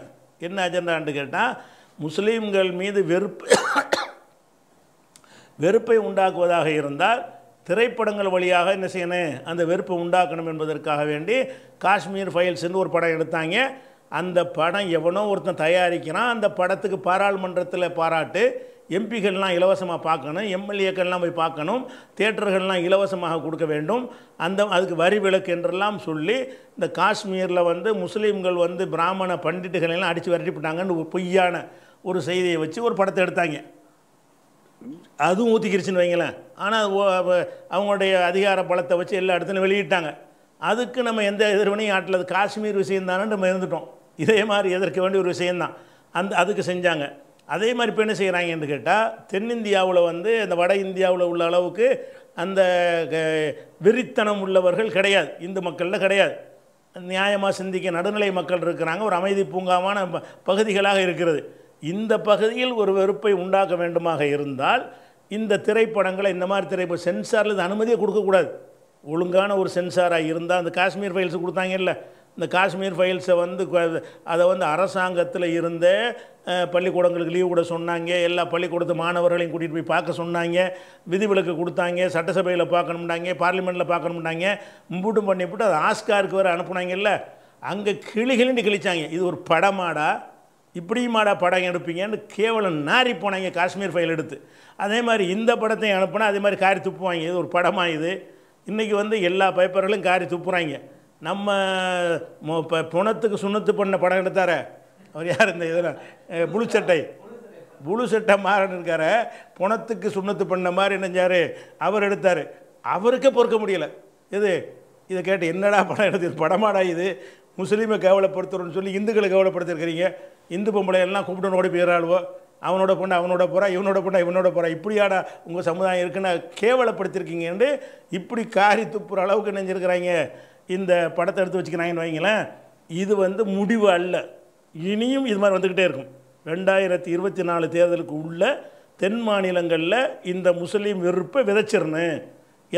என்ன அஜெண்டான்னு கேட்டால் முஸ்லீம்கள் மீது வெறுப்பு வெறுப்பை உண்டாக்குவதாக இருந்தால் திரைப்படங்கள் வழியாக என்ன செய்யணும் அந்த வெறுப்பை உண்டாக்கணும் என்பதற்காக வேண்டி காஷ்மீர் ஃபைல்ஸ் ஒரு படம் எடுத்தாங்க அந்த படம் எவனோ ஒருத்தன் தயாரிக்கிறான் அந்த படத்துக்கு பாராளுமன்றத்தில் பாராட்டு எம்பிகள்லாம் இலவசமாக பார்க்கணும் எம்எல்ஏக்கள்லாம் போய் பார்க்கணும் தேட்டர்கள்லாம் இலவசமாக கொடுக்க வேண்டும் அந்த அதுக்கு வரி விளக்கு என்றெல்லாம் சொல்லி இந்த காஷ்மீரில் வந்து முஸ்லீம்கள் வந்து பிராமண பண்டிட்டுகள் எல்லாம் அடித்து விரட்டிவிட்டாங்கன்னு ஒரு பொய்யான ஒரு செய்தியை வச்சு ஒரு படத்தை எடுத்தாங்க அதுவும் ஊற்றிக்கிருச்சுன்னு வைங்களேன் ஆனால் அவங்களுடைய அதிகார பலத்தை வச்சு எல்லா இடத்துலையும் வெளியிட்டாங்க அதுக்கு நம்ம எந்த எதிர்வினையும் ஆட்டலது காஷ்மீர் விஷயம் தானே நம்ம இருந்துட்டோம் இதே மாதிரி எதற்கு வேண்டிய ஒரு விஷயந்தான் அந்த அதுக்கு செஞ்சாங்க அதே மாதிரி இப்போ என்ன செய்கிறாங்க என்று கேட்டால் தென்னிந்தியாவில் வந்து இந்த வட இந்தியாவில் உள்ள அளவுக்கு அந்த வெறித்தனம் உள்ளவர்கள் கிடையாது இந்து மக்களில் கிடையாது நியாயமாக சிந்திக்க நடுநிலை மக்கள் இருக்கிறாங்க ஒரு அமைதி பூங்காவான பகுதிகளாக இருக்கிறது இந்த பகுதியில் ஒரு வெறுப்பை உண்டாக்க வேண்டுமாக இருந்தால் இந்த திரைப்படங்களை இந்த மாதிரி திரைப்படம் சென்சாரில் அனுமதியை கொடுக்கக்கூடாது ஒழுங்கான ஒரு சென்சாராக இருந்தால் அந்த காஷ்மீர் ஃபைல்ஸ் கொடுத்தாங்கல்ல இந்த காஷ்மீர் ஃபைல்ஸை வந்து அதை வந்து அரசாங்கத்தில் இருந்தே பள்ளிக்கூடங்களுக்கு லீவு கூட சொன்னாங்க எல்லா பள்ளிக்கூடத்து மாணவர்களையும் கூட்டிகிட்டு போய் பார்க்க சொன்னாங்க விதிவிலக்கு கொடுத்தாங்க சட்டசபையில் பார்க்கணும்னாங்க பார்லிமெண்ட்டில் பார்க்கணும்னாங்க மும்பூட்டும் பண்ணிவிட்டு அதை ஆஸ்காருக்கு வேறு அனுப்புனாங்கல்ல அங்கே கிளிகிளின்னு கிழிச்சாங்க இது ஒரு படமாடா இப்படியுமாடா படம் எடுப்பீங்கன்னு கேவலம் நாரி போனாங்க காஷ்மீர் ஃபைல் எடுத்து அதே மாதிரி இந்த படத்தையும் அனுப்புனா அதே மாதிரி காரி துப்புவாங்க இது ஒரு படமாக இது இன்றைக்கி வந்து எல்லா பேப்பர்களும் காரி துப்புறாங்க நம்ம இப்போ புணத்துக்கு சுண்ணத்து பண்ண படம் எடுத்தார அவர் யார் இந்த இதில் புழு சட்டை புழு சட்டை மாறன் இருக்கார புணத்துக்கு சுண்ணத்து பண்ண மாதிரி என்ன அவர் எடுத்தார் அவருக்கே பொறுக்க முடியலை இது இதை கேட்டு என்னடா படம் எடுத்து படமாடா இது முஸ்லீமை கேவலப்படுத்துகிறோம்னு சொல்லி இந்துக்களை கேவலப்படுத்திருக்கிறீங்க இந்து பொம்பளை எல்லாம் கூப்பிட்டு ஓடி போயிடறாளுவோ அவனோட பொண்ணு அவனோட போகிறா இவனோட பொண்ணு இவனோட போகிறா இப்படியாடா உங்கள் சமுதாயம் இருக்குன்னா கேவலப்படுத்திருக்கீங்கன்னு இப்படி காரி துப்புற அளவுக்கு நினைஞ்சிருக்கிறாங்க இந்த படத்தை எடுத்து வச்சுக்கிறாங்கன்னு வைங்களேன் இது வந்து முடிவு அல்ல இனியும் இது மாதிரி வந்துக்கிட்டே இருக்கும் ரெண்டாயிரத்தி இருபத்தி நாலு தேர்தலுக்கு உள்ள தென் மாநிலங்களில் இந்த முஸ்லீம் வெறுப்பை விதைச்சிடணும்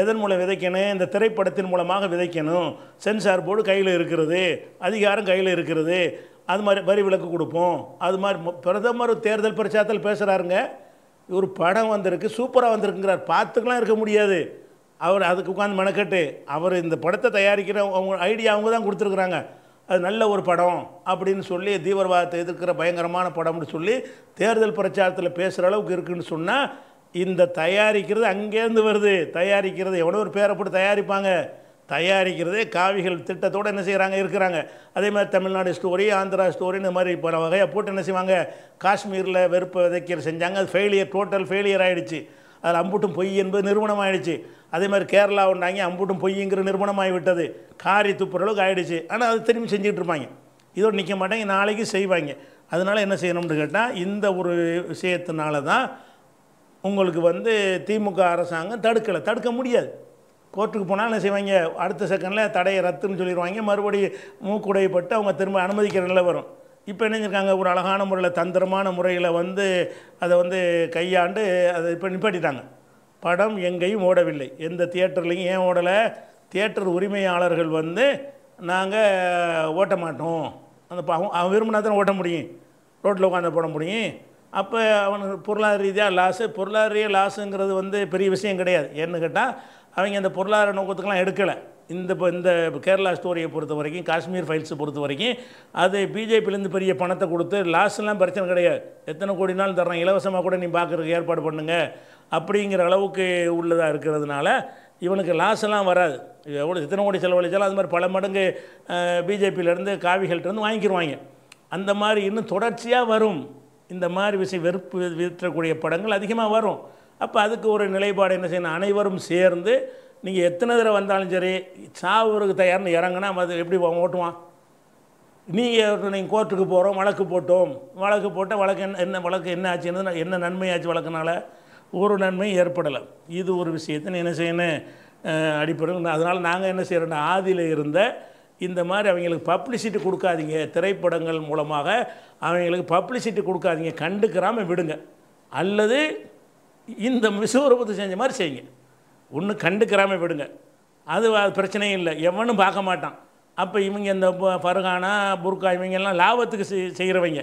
எதன் மூலம் விதைக்கணும் இந்த திரைப்படத்தின் மூலமாக விதைக்கணும் சென்சார் போர்டு கையில் இருக்கிறது அதிகாரம் கையில் இருக்கிறது அது மாதிரி வரி விலக்கு கொடுப்போம் அது மாதிரி பிரதமர் தேர்தல் பிரச்சாரத்தில் பேசுகிறாருங்க ஒரு படம் வந்திருக்கு சூப்பராக வந்திருக்குங்கிறார் பார்த்துக்கலாம் இருக்க முடியாது அவர் அதுக்கு உட்காந்து மெனக்கட்டு அவர் இந்த படத்தை தயாரிக்கிற அவங்க ஐடியா அவங்க தான் கொடுத்துருக்குறாங்க அது நல்ல ஒரு படம் அப்படின்னு சொல்லி தீவிரவாதத்தை எதிர்க்கிற பயங்கரமான படம்னு சொல்லி தேர்தல் பிரச்சாரத்தில் பேசுகிற அளவுக்கு இருக்குன்னு சொன்னால் இந்த தயாரிக்கிறது அங்கேருந்து வருது தயாரிக்கிறது எவ்வளோ ஒரு பேரை போட்டு தயாரிப்பாங்க தயாரிக்கிறதே காவிகள் திட்டத்தோடு என்ன செய்கிறாங்க இருக்கிறாங்க அதே மாதிரி தமிழ்நாடு ஸ்டோரி ஆந்திரா ஸ்டோரி இந்த மாதிரி பல வகையாக போட்டு என்ன செய்வாங்க காஷ்மீரில் வெறுப்பு விதைக்கிற செஞ்சாங்க அது ஃபெயிலியர் டோட்டல் ஃபெயிலியர் ஆகிடுச்சு அதில் அம்புட்டும் பொய் என்பது நிறுவனம் ஆகிடுச்சு அதே மாதிரி கேரளா உண்டாங்க அம்புட்டும் பொய்ங்கிற நிறுவனம் ஆகிவிட்டது காரி துப்புற அளவுக்கு ஆகிடுச்சு ஆனால் அது திரும்பி செஞ்சுக்கிட்டு இருப்பாங்க இதோடு நிற்க மாட்டாங்க நாளைக்கு செய்வாங்க அதனால் என்ன செய்யணும்னு கேட்டால் இந்த ஒரு விஷயத்தினால தான் உங்களுக்கு வந்து திமுக அரசாங்கம் தடுக்கலை தடுக்க முடியாது கோர்ட்டுக்கு போனால் என்ன செய்வாங்க அடுத்த செகண்டில் தடையை ரத்துன்னு சொல்லிடுவாங்க மறுபடியும் மூக்குடைப்பட்டு அவங்க திரும்ப அனுமதிக்கிற நிலை வரும் இப்போ இணைஞ்சிருக்காங்க ஒரு அழகான முறையில் தந்திரமான முறையில் வந்து அதை வந்து கையாண்டு அதை இப்போ நிப்பாட்டிட்டாங்க படம் எங்கேயும் ஓடவில்லை எந்த தியேட்டர்லேயும் ஏன் ஓடலை தியேட்டர் உரிமையாளர்கள் வந்து நாங்கள் ஓட்ட மாட்டோம் அந்த பாவம் அவன் விரும்பினா தானே ஓட்ட முடியும் ரோட்டில் உட்காந்து போட முடியும் அப்போ அவனுக்கு பொருளாதார ரீதியாக லாஸு பொருளாதார லாஸுங்கிறது வந்து பெரிய விஷயம் கிடையாது ஏன்னு கேட்டால் அவங்க அந்த பொருளாதார நோக்கத்துக்கெல்லாம் எடுக்கலை இந்த இப்போ இந்த கேரளா ஸ்டோரியை பொறுத்த வரைக்கும் காஷ்மீர் ஃபைல்ஸை பொறுத்த வரைக்கும் அது பிஜேபியிலேருந்து பெரிய பணத்தை கொடுத்து லாஸ்லாம் பிரச்சனை கிடையாது எத்தனை கோடி நாள் இலவசமாக கூட நீ பார்க்குறதுக்கு ஏற்பாடு பண்ணுங்கள் அப்படிங்கிற அளவுக்கு உள்ளதாக இருக்கிறதுனால இவனுக்கு லாஸ் எல்லாம் வராது எவ்வளோ இத்தனை கோடி செலவழிச்சாலும் அது மாதிரி பல மடங்கு பிஜேபியிலேருந்து காவிகள்கிட்டருந்து வாங்கிக்கிடுவாங்க அந்த மாதிரி இன்னும் தொடர்ச்சியாக வரும் இந்த மாதிரி விஷயம் வெறுப்பு விற்றக்கூடிய படங்கள் அதிகமாக வரும் அப்போ அதுக்கு ஒரு நிலைப்பாடு என்ன செய்யணும் அனைவரும் சேர்ந்து நீங்கள் எத்தனை தடவை வந்தாலும் சரி சாவுக்கு தயார்னு இறங்கினா அது எப்படி ஓட்டுவான் நீங்கள் நீங்கள் கோர்ட்டுக்கு போகிறோம் வழக்கு போட்டோம் வழக்கு போட்டால் வழக்கு என்ன என்ன வழக்கு என்ன ஆச்சு என்ன என்ன நன்மையாச்சு வழக்குனால் ஒரு நன்மையும் ஏற்படலை இது ஒரு விஷயத்தை என்ன செய்யணும் அடிப்படையில் அதனால் நாங்கள் என்ன செய்கிறோன்னா ஆதியில் இருந்த இந்த மாதிரி அவங்களுக்கு பப்ளிசிட்டி கொடுக்காதீங்க திரைப்படங்கள் மூலமாக அவங்களுக்கு பப்ளிசிட்டி கொடுக்காதீங்க கண்டுக்கிறாமல் விடுங்க அல்லது இந்த விசுவரூபத்தை செஞ்ச மாதிரி செய்யுங்க ஒன்று கண்டுக்கிறாமல் விடுங்க அது பிரச்சனையும் இல்லை எவனும் பார்க்க மாட்டான் அப்போ இவங்க இந்த ஃபர்கானா புர்கா இவங்கெல்லாம் லாபத்துக்கு செய்கிறவங்க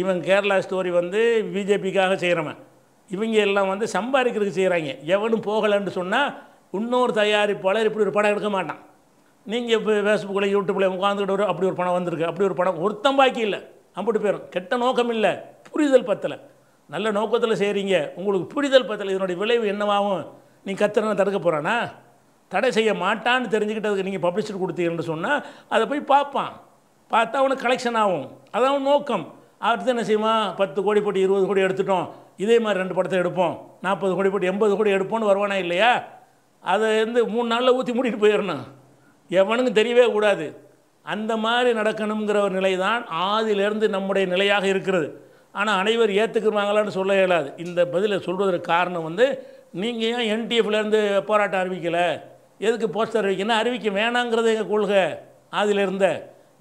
இவன் கேரளா ஸ்டோரி வந்து பிஜேபிக்காக செய்கிறவன் இவங்க எல்லாம் வந்து சம்பாதிக்கிறதுக்கு செய்கிறாங்க எவனும் போகலைன்னு சொன்னால் இன்னொரு தயாரிப்பாளர் இப்படி ஒரு படம் எடுக்க மாட்டான் நீங்கள் இப்போ ஃபேஸ்புக்கில் யூடியூப்பில் உட்காந்துக்கிட்டு ஒரு அப்படி ஒரு பணம் வந்திருக்கு அப்படி ஒரு படம் ஒருத்தம் பாக்கி இல்லை அம்பிட்டு போயிடும் கெட்ட நோக்கம் இல்லை புரிதல் பத்தலை நல்ல நோக்கத்தில் செய்கிறீங்க உங்களுக்கு புரிதல் பத்தலை இதனுடைய விளைவு என்னவாகும் நீ கத்திரனை தடுக்க போகிறானா தடை செய்ய மாட்டான்னு தெரிஞ்சுக்கிட்டு அதுக்கு நீங்கள் பப்ளிஷர் கொடுத்தீங்கன்னு சொன்னால் அதை போய் பார்ப்பான் பார்த்தா அவனுக்கு கலெக்ஷன் ஆகும் அதான் நோக்கம் அடுத்து என்ன செய்வான் பத்து கோடி போட்டு இருபது கோடி எடுத்துட்டோம் இதே மாதிரி ரெண்டு படத்தை எடுப்போம் நாற்பது கோடி போட்டு எண்பது கோடி எடுப்போம்னு வருவானா இல்லையா அதை வந்து மூணு நாளில் ஊற்றி மூடிட்டு போயிடணும் எவனுக்கும் தெரியவே கூடாது அந்த மாதிரி நடக்கணுங்கிற ஒரு நிலை தான் ஆதிலிருந்து நம்முடைய நிலையாக இருக்கிறது ஆனால் அனைவர் ஏற்றுக்குருவாங்களான்னு சொல்ல இயலாது இந்த பதிலை சொல்வதற்கு காரணம் வந்து நீங்கள் ஏன் என்டிஎஃப்லேருந்து போராட்டம் அறிவிக்கலை எதுக்கு போஸ்டர் அறிவிக்கணும் அறிவிக்க வேணாங்கிறது எங்கள் கொள்கை ஆதிலேருந்தே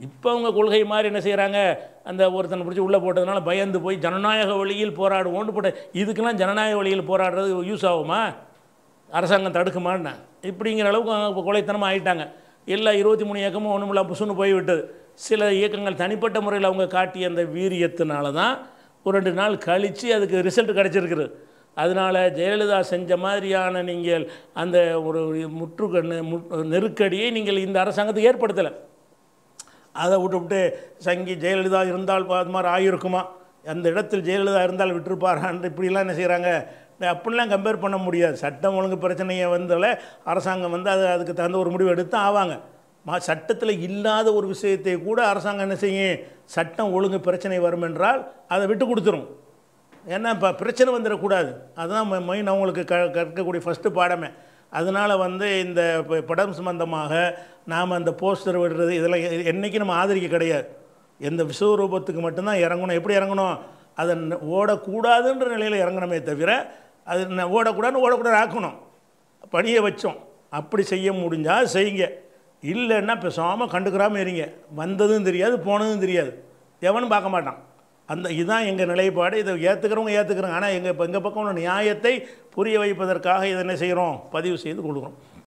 இப்போ அவங்க கொள்கை மாதிரி என்ன செய்கிறாங்க அந்த ஒருத்தனை பிடிச்சி உள்ளே போட்டதுனால பயந்து போய் ஜனநாயக வழியில் போராடுவோம்னு போட்ட இதுக்கெல்லாம் ஜனநாயக வழியில் போராடுறது யூஸ் ஆகுமா அரசாங்கம் தடுக்குமான்னு இப்படிங்கிற அளவுக்கு அவங்க கொலைத்தனமாக ஆகிட்டாங்க எல்லா இருபத்தி மூணு இயக்கமும் ஒன்றுமில்லாம் புசுன்னு போய்விட்டது சில இயக்கங்கள் தனிப்பட்ட முறையில் அவங்க காட்டிய அந்த வீரியத்தினால தான் ஒரு ரெண்டு நாள் கழித்து அதுக்கு ரிசல்ட் கிடச்சிருக்குது அதனால் ஜெயலலிதா செஞ்ச மாதிரியான நீங்கள் அந்த ஒரு முற்றுக்க நெருக்கடியை நீங்கள் இந்த அரசாங்கத்தை ஏற்படுத்தலை அதை விட்டுவிட்டு சங்கி ஜெயலலிதா இருந்தால் அது மாதிரி ஆகியிருக்குமா அந்த இடத்தில் ஜெயலலிதா இருந்தால் விட்டுருப்பாரான் இப்படிலாம் என்ன செய்கிறாங்க அப்படிலாம் கம்பேர் பண்ண முடியாது சட்டம் ஒழுங்கு பிரச்சனையை வந்தால அரசாங்கம் வந்து அது அதுக்கு தகுந்த ஒரு முடிவு எடுத்து ஆவாங்க மா சட்டத்தில் இல்லாத ஒரு விஷயத்தை கூட அரசாங்கம் என்ன செய்யும் சட்டம் ஒழுங்கு பிரச்சனை வரும் என்றால் அதை விட்டு கொடுத்துரும் ஏன்னா இப்போ பிரச்சனை வந்துடக்கூடாது அதுதான் மெயின் அவங்களுக்கு க கற்கக்கூடிய ஃபஸ்ட்டு பாடமே அதனால் வந்து இந்த படம் சம்பந்தமாக நாம் அந்த போஸ்டர் விடுறது இதெல்லாம் என்றைக்கு நம்ம ஆதரிக்க கிடையாது எந்த விஸ்வரூபத்துக்கு மட்டும்தான் இறங்கணும் எப்படி இறங்கணும் அதை ஓடக்கூடாதுன்ற நிலையில் இறங்கணுமே தவிர அது ஓடக்கூடாதுன்னு ஓடக்கூடாது ஆக்கணும் பணியை வச்சோம் அப்படி செய்ய முடிஞ்சால் செய்யுங்க இல்லைன்னா பேசாமல் கண்டுக்கிறாமல் இருங்க வந்ததும் தெரியாது போனதும் தெரியாது எவனும் பார்க்க மாட்டான் அந்த இதுதான் எங்கள் நிலைப்பாடு இதை ஏற்றுக்கிறவங்க ஏற்றுக்கிறாங்க ஆனால் எங்கள் இப்போ எங்கள் பக்கம் உள்ள நியாயத்தை புரிய வைப்பதற்காக இதை என்ன செய்கிறோம் பதிவு செய்து கொடுக்குறோம்